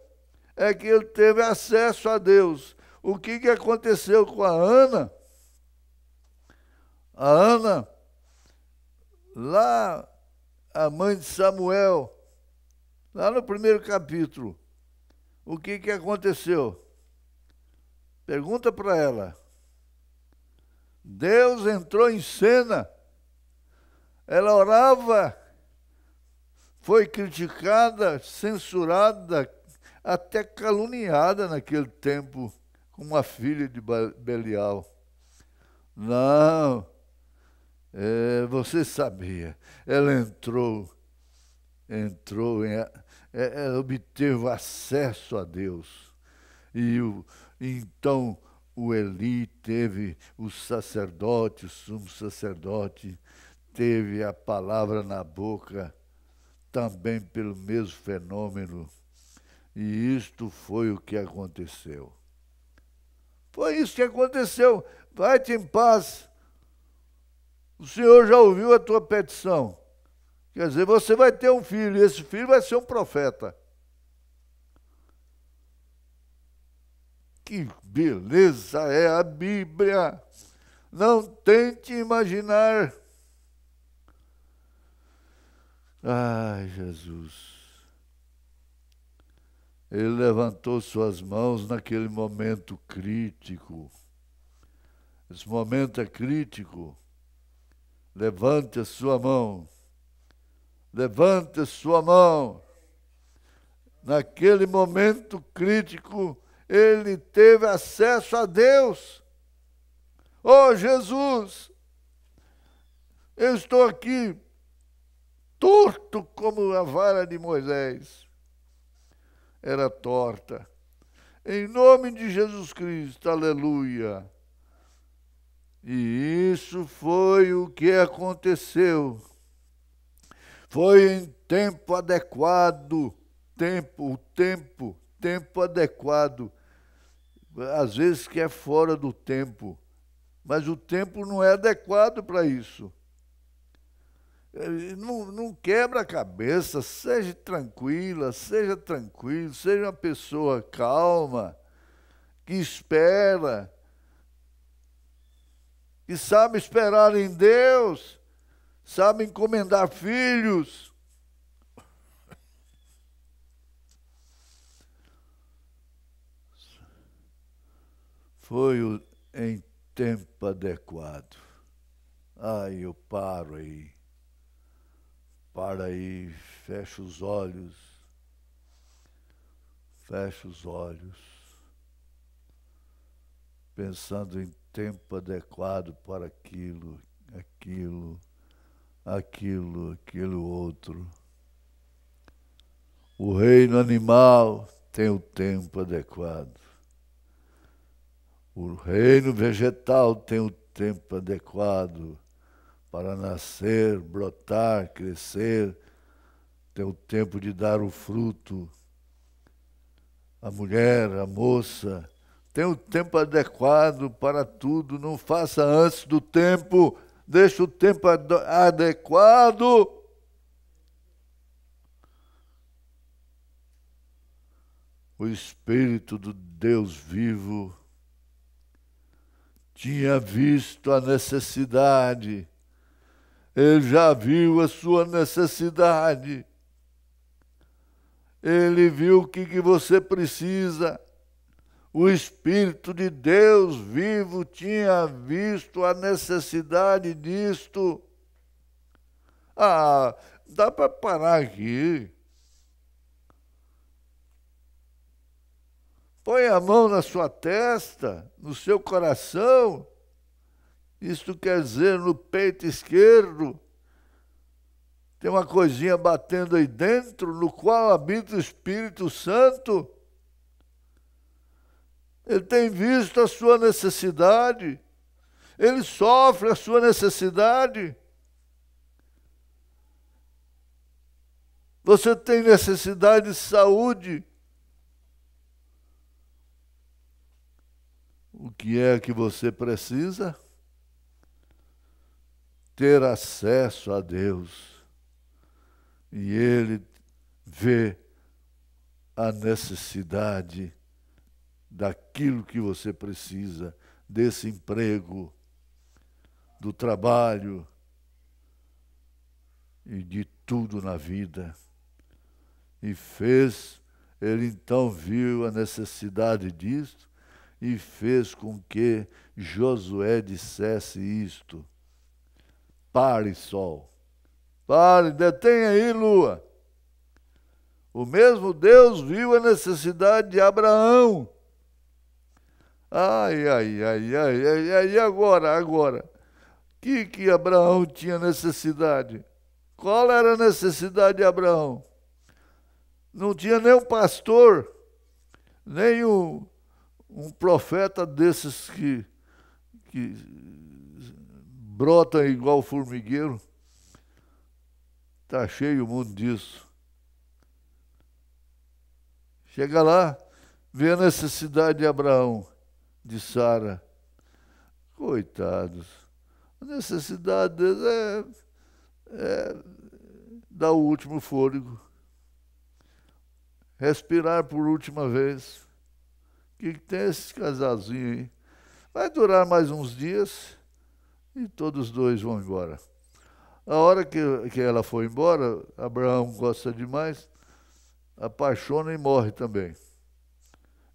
É que ele teve acesso a Deus o que, que aconteceu com a Ana. A Ana, lá, a mãe de Samuel, lá no primeiro capítulo, o que, que aconteceu? Pergunta para ela. Deus entrou em cena. Ela orava, foi criticada, censurada, até caluniada naquele tempo como a filha de Belial. Não, é, você sabia, ela entrou, entrou, em, é, ela é, obteve acesso a Deus. E o, então o Eli teve, o sacerdote, o sumo sacerdote, teve a palavra na boca, também pelo mesmo fenômeno. E isto foi o que aconteceu. Foi isso que aconteceu. Vai-te em paz. O Senhor já ouviu a tua petição. Quer dizer, você vai ter um filho, e esse filho vai ser um profeta. Que beleza é a Bíblia! Não tente imaginar. Ai, Jesus. Ele levantou suas mãos naquele momento crítico. Esse momento é crítico. Levante a sua mão. Levante a sua mão. Naquele momento crítico, ele teve acesso a Deus. Oh, Jesus, eu estou aqui torto como a vara de Moisés era torta. Em nome de Jesus Cristo, aleluia. E isso foi o que aconteceu. Foi em tempo adequado, tempo, o tempo, tempo adequado. Às vezes que é fora do tempo, mas o tempo não é adequado para isso. Não, não quebra a cabeça, seja tranquila, seja tranquilo, seja uma pessoa calma, que espera, que sabe esperar em Deus, sabe encomendar filhos. Foi em tempo adequado. Ai, eu paro aí. Para aí, fecha os olhos. Fecha os olhos. Pensando em tempo adequado para aquilo, aquilo, aquilo, aquilo outro. O reino animal tem o tempo adequado. O reino vegetal tem o tempo adequado para nascer, brotar, crescer, ter o tempo de dar o fruto. A mulher, a moça, tem o tempo adequado para tudo, não faça antes do tempo, deixa o tempo ad adequado. O Espírito do Deus vivo tinha visto a necessidade ele já viu a sua necessidade. Ele viu o que, que você precisa. O Espírito de Deus vivo tinha visto a necessidade disto. Ah, dá para parar aqui. Põe a mão na sua testa, no seu coração isto quer dizer, no peito esquerdo tem uma coisinha batendo aí dentro, no qual habita o Espírito Santo. Ele tem visto a sua necessidade, ele sofre a sua necessidade. Você tem necessidade de saúde. O que é que você precisa? ter acesso a Deus. E ele vê a necessidade daquilo que você precisa, desse emprego, do trabalho e de tudo na vida. E fez, ele então viu a necessidade disso e fez com que Josué dissesse isto: Pare, sol. Pare, detém aí, lua. O mesmo Deus viu a necessidade de Abraão. Ai, ai, ai, ai, ai, ai, e agora, agora? Que que Abraão tinha necessidade? Qual era a necessidade de Abraão? Não tinha nem um pastor, nem um, um profeta desses que, que brota igual formigueiro. Está cheio o mundo disso. Chega lá, vê a necessidade de Abraão, de Sara. Coitados. A necessidade deles é, é dar o último fôlego. Respirar por última vez. O que, que tem esse casalzinho aí? Vai durar mais uns dias e todos dois vão embora. A hora que, que ela foi embora, Abraão gosta demais, apaixona e morre também.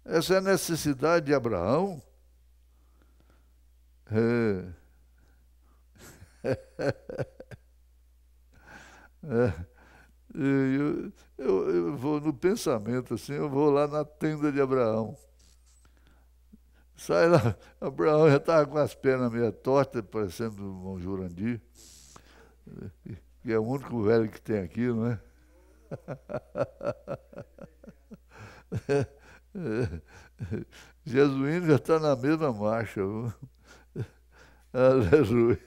Essa é a necessidade de Abraão. É. *laughs* é. Eu, eu, eu vou no pensamento assim, eu vou lá na tenda de Abraão. Sai lá. Abraão já estava com as pernas meio tortas, parecendo um Jurandir. Que é o único velho que tem aqui, não é? Jesuíno já está na mesma marcha. Viu? Aleluia.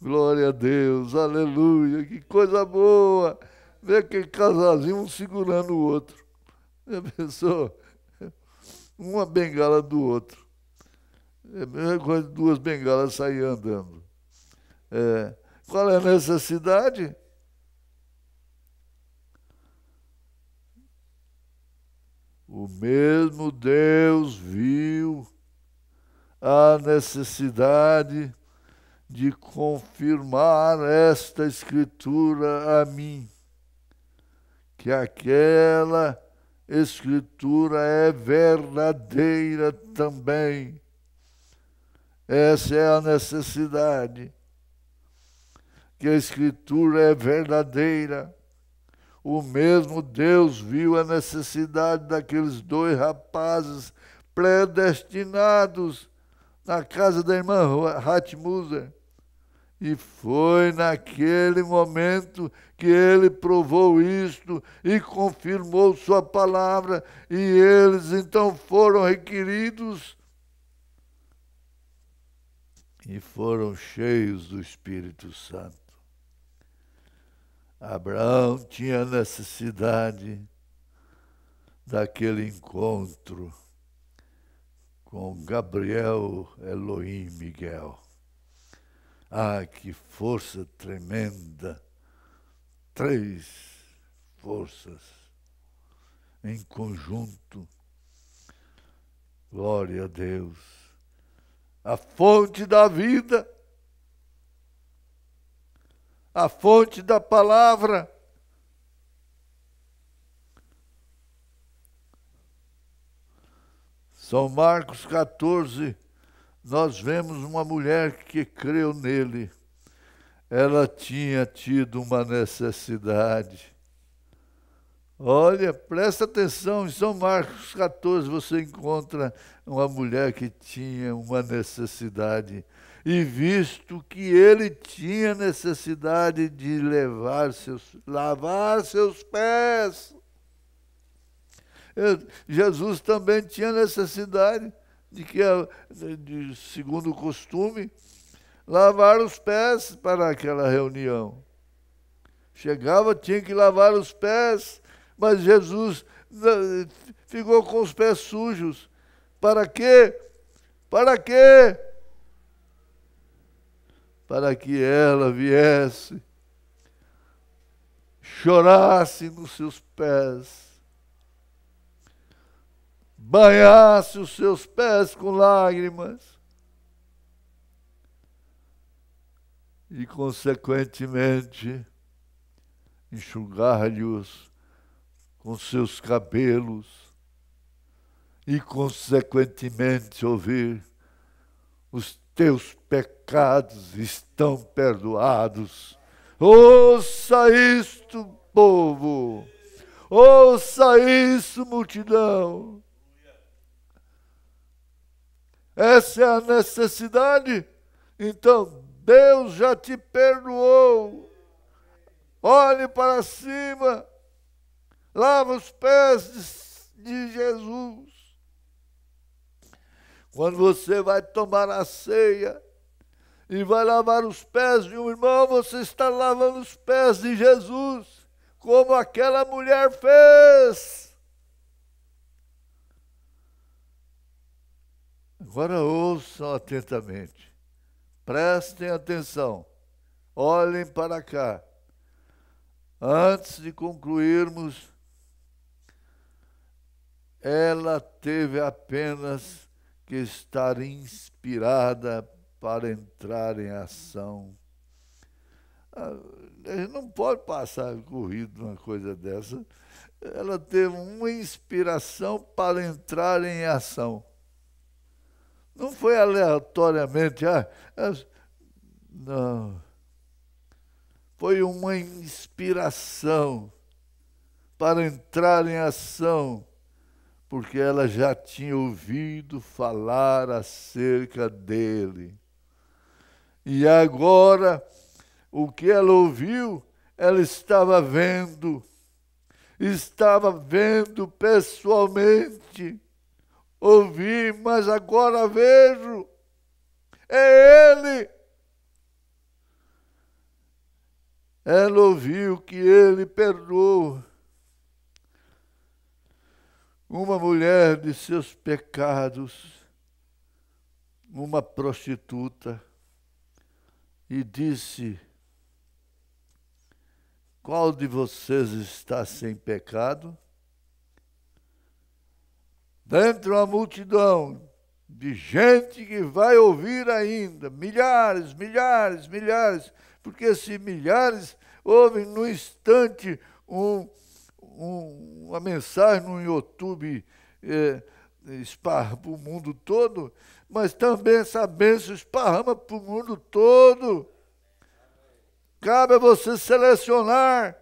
Glória a Deus, aleluia. Que coisa boa. Vê aquele casalzinho, um segurando o outro. Já pensou? uma bengala do outro. É a mesma coisa, duas bengalas sair andando. É. Qual é a necessidade? O mesmo Deus viu a necessidade de confirmar esta Escritura a mim, que aquela Escritura é verdadeira também. Essa é a necessidade. Que a Escritura é verdadeira. O mesmo Deus viu a necessidade daqueles dois rapazes predestinados na casa da irmã Hatmuser e foi naquele momento que ele provou isto e confirmou sua palavra, e eles então foram requeridos e foram cheios do Espírito Santo. Abraão tinha necessidade daquele encontro com Gabriel, Elohim, Miguel. Ah, que força tremenda! Três forças em conjunto. Glória a Deus. A fonte da vida, a fonte da palavra. São Marcos 14, nós vemos uma mulher que creu nele. Ela tinha tido uma necessidade. Olha, presta atenção, em São Marcos 14 você encontra uma mulher que tinha uma necessidade. E visto que ele tinha necessidade de levar seus, lavar seus pés, Jesus também tinha necessidade de que, é, de, segundo o costume, lavar os pés para aquela reunião. Chegava, tinha que lavar os pés, mas Jesus ficou com os pés sujos. Para quê? Para quê? Para que ela viesse, chorasse nos seus pés banhasse os seus pés com lágrimas e, consequentemente, enxugar-lhes com seus cabelos e, consequentemente, ouvir os teus pecados estão perdoados. Ouça isto, povo! Ouça isso, multidão! Essa é a necessidade. Então, Deus já te perdoou. Olhe para cima. Lava os pés de, de Jesus. Quando você vai tomar a ceia e vai lavar os pés de um irmão, você está lavando os pés de Jesus, como aquela mulher fez. Agora ouçam atentamente, prestem atenção, olhem para cá. Antes de concluirmos, ela teve apenas que estar inspirada para entrar em ação. Ah, a gente não pode passar corrido uma coisa dessa. Ela teve uma inspiração para entrar em ação. Não foi aleatoriamente. Ah, não. Foi uma inspiração para entrar em ação, porque ela já tinha ouvido falar acerca dele. E agora, o que ela ouviu, ela estava vendo, estava vendo pessoalmente ouvi, mas agora vejo. É Ele. Ela ouviu que ele perdoou uma mulher de seus pecados, uma prostituta, e disse: Qual de vocês está sem pecado? dentro uma multidão de gente que vai ouvir ainda, milhares, milhares, milhares, porque se milhares ouvem no instante um, um, uma mensagem no YouTube é, esparra para o mundo todo, mas também essa bênção esparrama para o mundo todo. Cabe a você selecionar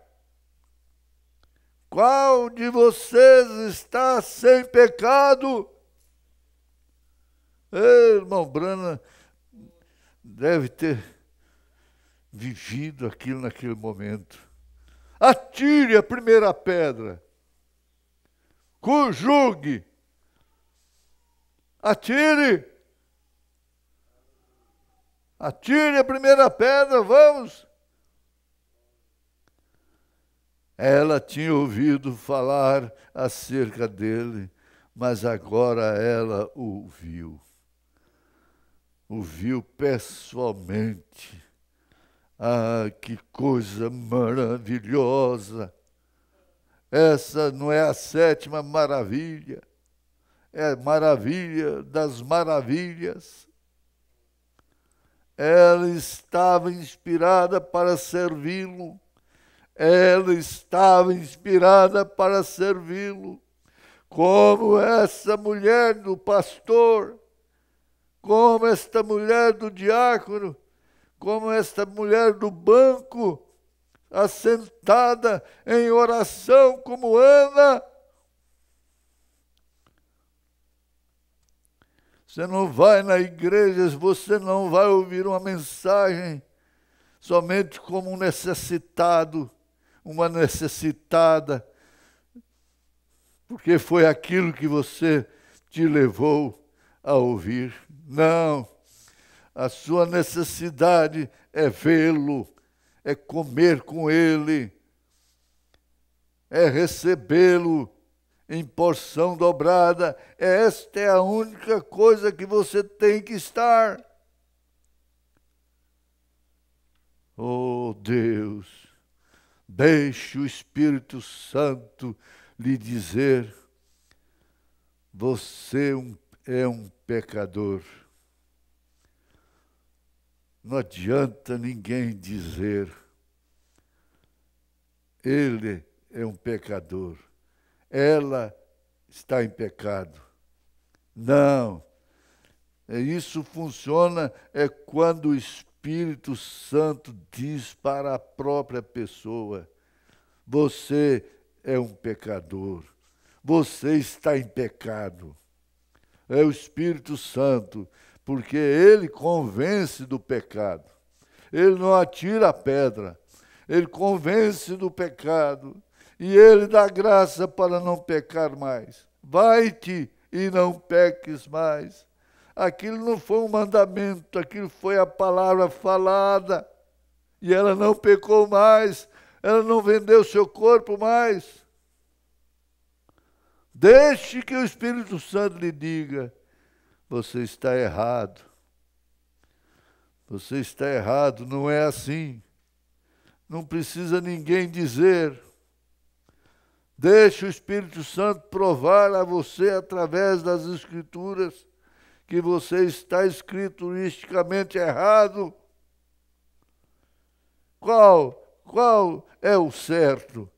qual de vocês está sem pecado? Ei, irmão Brana deve ter vivido aquilo naquele momento. Atire a primeira pedra. Conjugue. Atire. Atire a primeira pedra, vamos. Ela tinha ouvido falar acerca dele, mas agora ela o viu. O viu pessoalmente. Ah, que coisa maravilhosa! Essa não é a sétima maravilha, é maravilha das maravilhas. Ela estava inspirada para servi-lo ela estava inspirada para servi-lo, como essa mulher do pastor, como esta mulher do diácono, como esta mulher do banco, assentada em oração como Ana. Você não vai na igreja, você não vai ouvir uma mensagem somente como um necessitado uma necessitada, porque foi aquilo que você te levou a ouvir. Não, a sua necessidade é vê-lo, é comer com ele, é recebê-lo em porção dobrada. Esta é a única coisa que você tem que estar. Oh Deus! Deixe o Espírito Santo lhe dizer: você é, é um pecador. Não adianta ninguém dizer, ele é um pecador, ela está em pecado. Não. É, isso funciona é quando o Espírito Espírito Santo diz para a própria pessoa: você é um pecador, você está em pecado. É o Espírito Santo, porque ele convence do pecado. Ele não atira a pedra, ele convence do pecado e ele dá graça para não pecar mais. Vai-te e não peques mais. Aquilo não foi um mandamento, aquilo foi a palavra falada. E ela não pecou mais, ela não vendeu seu corpo mais. Deixe que o Espírito Santo lhe diga: você está errado. Você está errado, não é assim. Não precisa ninguém dizer. Deixe o Espírito Santo provar a você através das Escrituras que você está escrituristicamente errado. Qual, qual é o certo?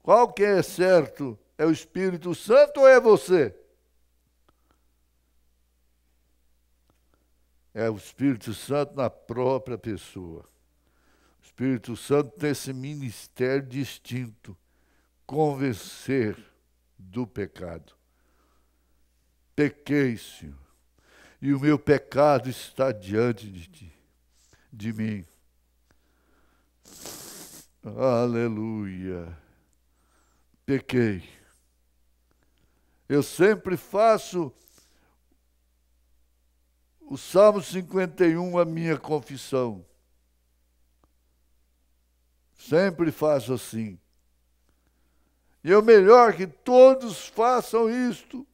Qual que é certo? É o Espírito Santo ou é você? É o Espírito Santo na própria pessoa. O Espírito Santo tem esse ministério distinto convencer do pecado pequei, Senhor, e o meu pecado está diante de ti, de mim. Aleluia. Pequei. Eu sempre faço o Salmo 51 a minha confissão. Sempre faço assim. E é melhor que todos façam isto.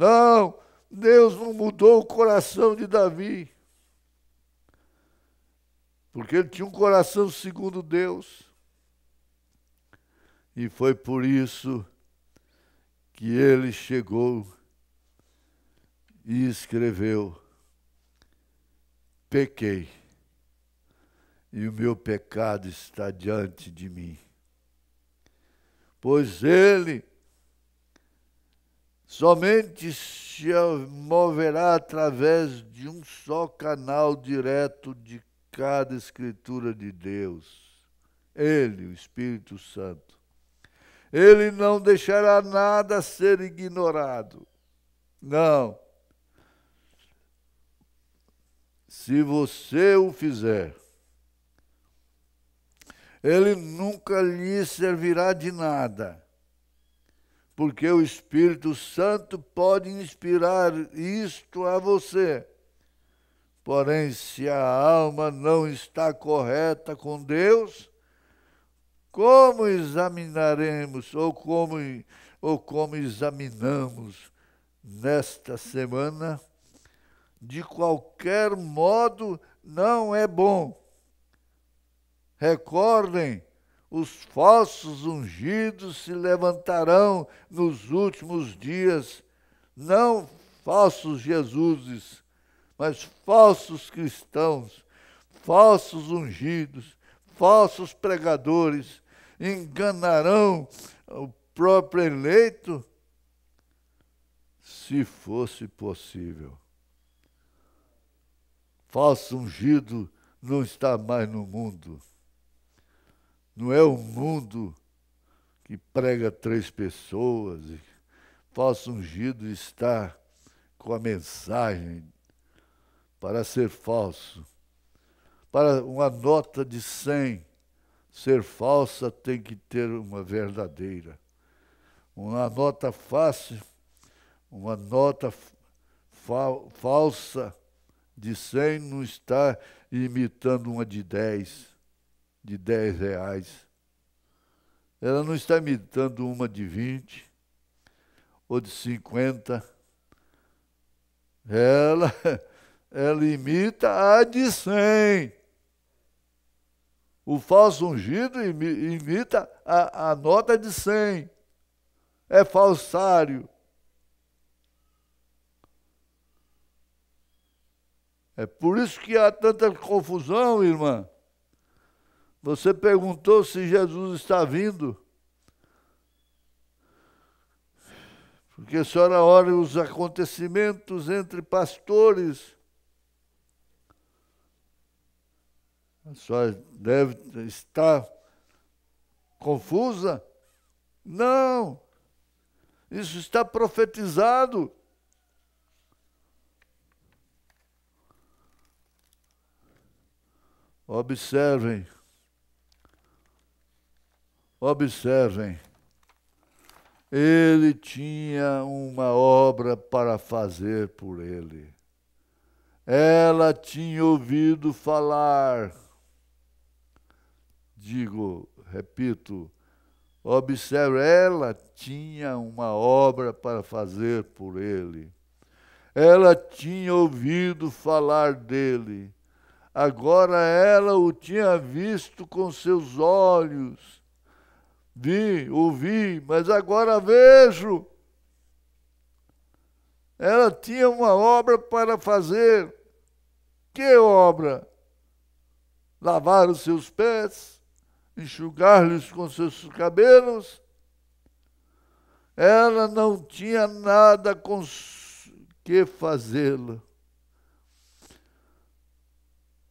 Não, Deus não mudou o coração de Davi. Porque ele tinha um coração segundo Deus. E foi por isso que ele chegou e escreveu: Pequei, e o meu pecado está diante de mim. Pois ele somente se moverá através de um só canal direto de cada Escritura de Deus. Ele, o Espírito Santo. Ele não deixará nada ser ignorado. Não. Se você o fizer, ele nunca lhe servirá de nada porque o Espírito Santo pode inspirar isto a você. Porém, se a alma não está correta com Deus, como examinaremos ou como, ou como examinamos nesta semana? De qualquer modo, não é bom. Recordem os falsos ungidos se levantarão nos últimos dias, não falsos Jesuses, mas falsos cristãos, falsos ungidos, falsos pregadores, enganarão o próprio eleito, se fosse possível. Falso ungido não está mais no mundo não é o mundo que prega três pessoas, e falso ungido está com a mensagem para ser falso. Para uma nota de 100 ser falsa, tem que ter uma verdadeira. Uma nota fácil, uma nota fa falsa de 100 não está imitando uma de 10 de 10 reais. Ela não está me dando uma de 20 ou de 50. Ela, *laughs* ela imita a de 100. O falso ungido imita a, a nota de 100. É falsário. É por isso que há tanta confusão, irmã. Você perguntou se Jesus está vindo? Porque a senhora olha os acontecimentos entre pastores. A senhora deve estar confusa? Não. Isso está profetizado. Observem Observem, ele tinha uma obra para fazer por ele. Ela tinha ouvido falar. Digo, repito, observe, ela tinha uma obra para fazer por ele. Ela tinha ouvido falar dele. Agora ela o tinha visto com seus olhos vi, ouvi, mas agora vejo. Ela tinha uma obra para fazer. Que obra? Lavar os seus pés, enxugar-lhes com seus cabelos. Ela não tinha nada com que fazê-lo.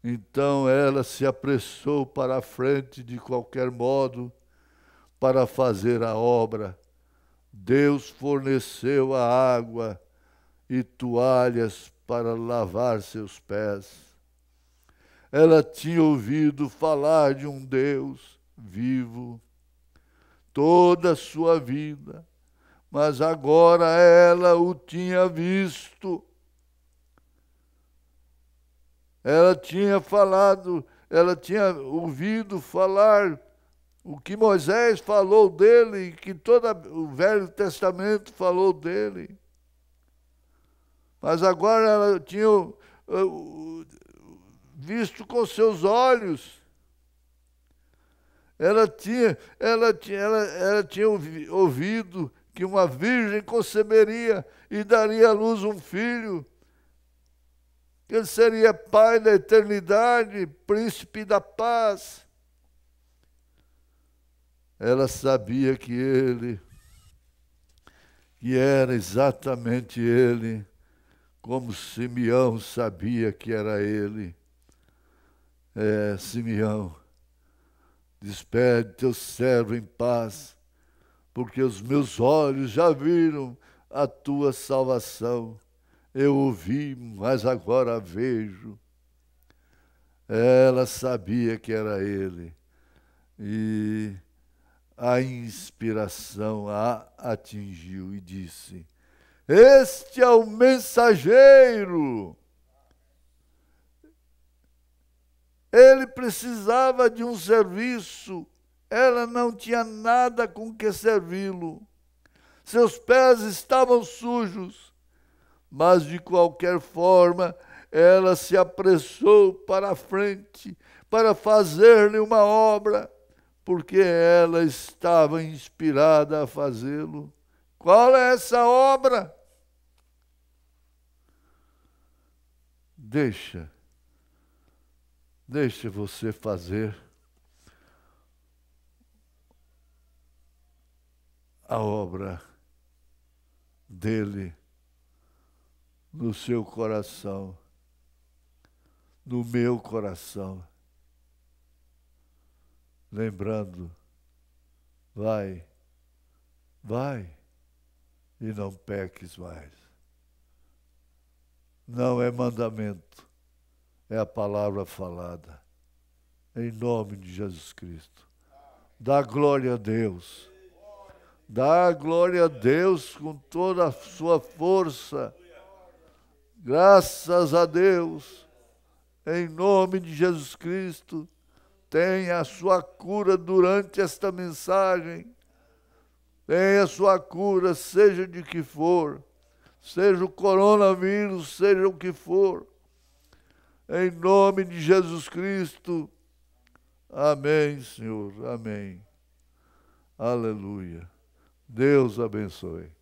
Então ela se apressou para a frente de qualquer modo para fazer a obra. Deus forneceu a água e toalhas para lavar seus pés. Ela tinha ouvido falar de um Deus vivo toda a sua vida, mas agora ela o tinha visto. Ela tinha falado, ela tinha ouvido falar o que Moisés falou dele, que todo o Velho Testamento falou dele. Mas agora ela tinha uh, uh, visto com seus olhos. Ela tinha, ela tinha, ela, ela tinha ouvido que uma virgem conceberia e daria à luz um filho, que ele seria pai da eternidade, príncipe da paz ela sabia que ele, que era exatamente ele, como Simeão sabia que era ele. É, Simeão, despede teu servo em paz, porque os meus olhos já viram a tua salvação. Eu ouvi, mas agora vejo. Ela sabia que era ele. E a inspiração a atingiu e disse: Este é o mensageiro. Ele precisava de um serviço, ela não tinha nada com que servi-lo. Seus pés estavam sujos, mas de qualquer forma ela se apressou para a frente para fazer-lhe uma obra porque ela estava inspirada a fazê-lo. Qual é essa obra? Deixa, deixa você fazer a obra dele no seu coração, no meu coração lembrando: vai, vai e não peques mais. Não é mandamento, é a palavra falada. Em nome de Jesus Cristo. Dá glória a Deus. Dá glória a Deus com toda a sua força. Graças a Deus. Em nome de Jesus Cristo. Tenha a sua cura durante esta mensagem. Tenha a sua cura, seja de que for. Seja o coronavírus, seja o que for. Em nome de Jesus Cristo. Amém, Senhor. Amém. Aleluia. Deus abençoe.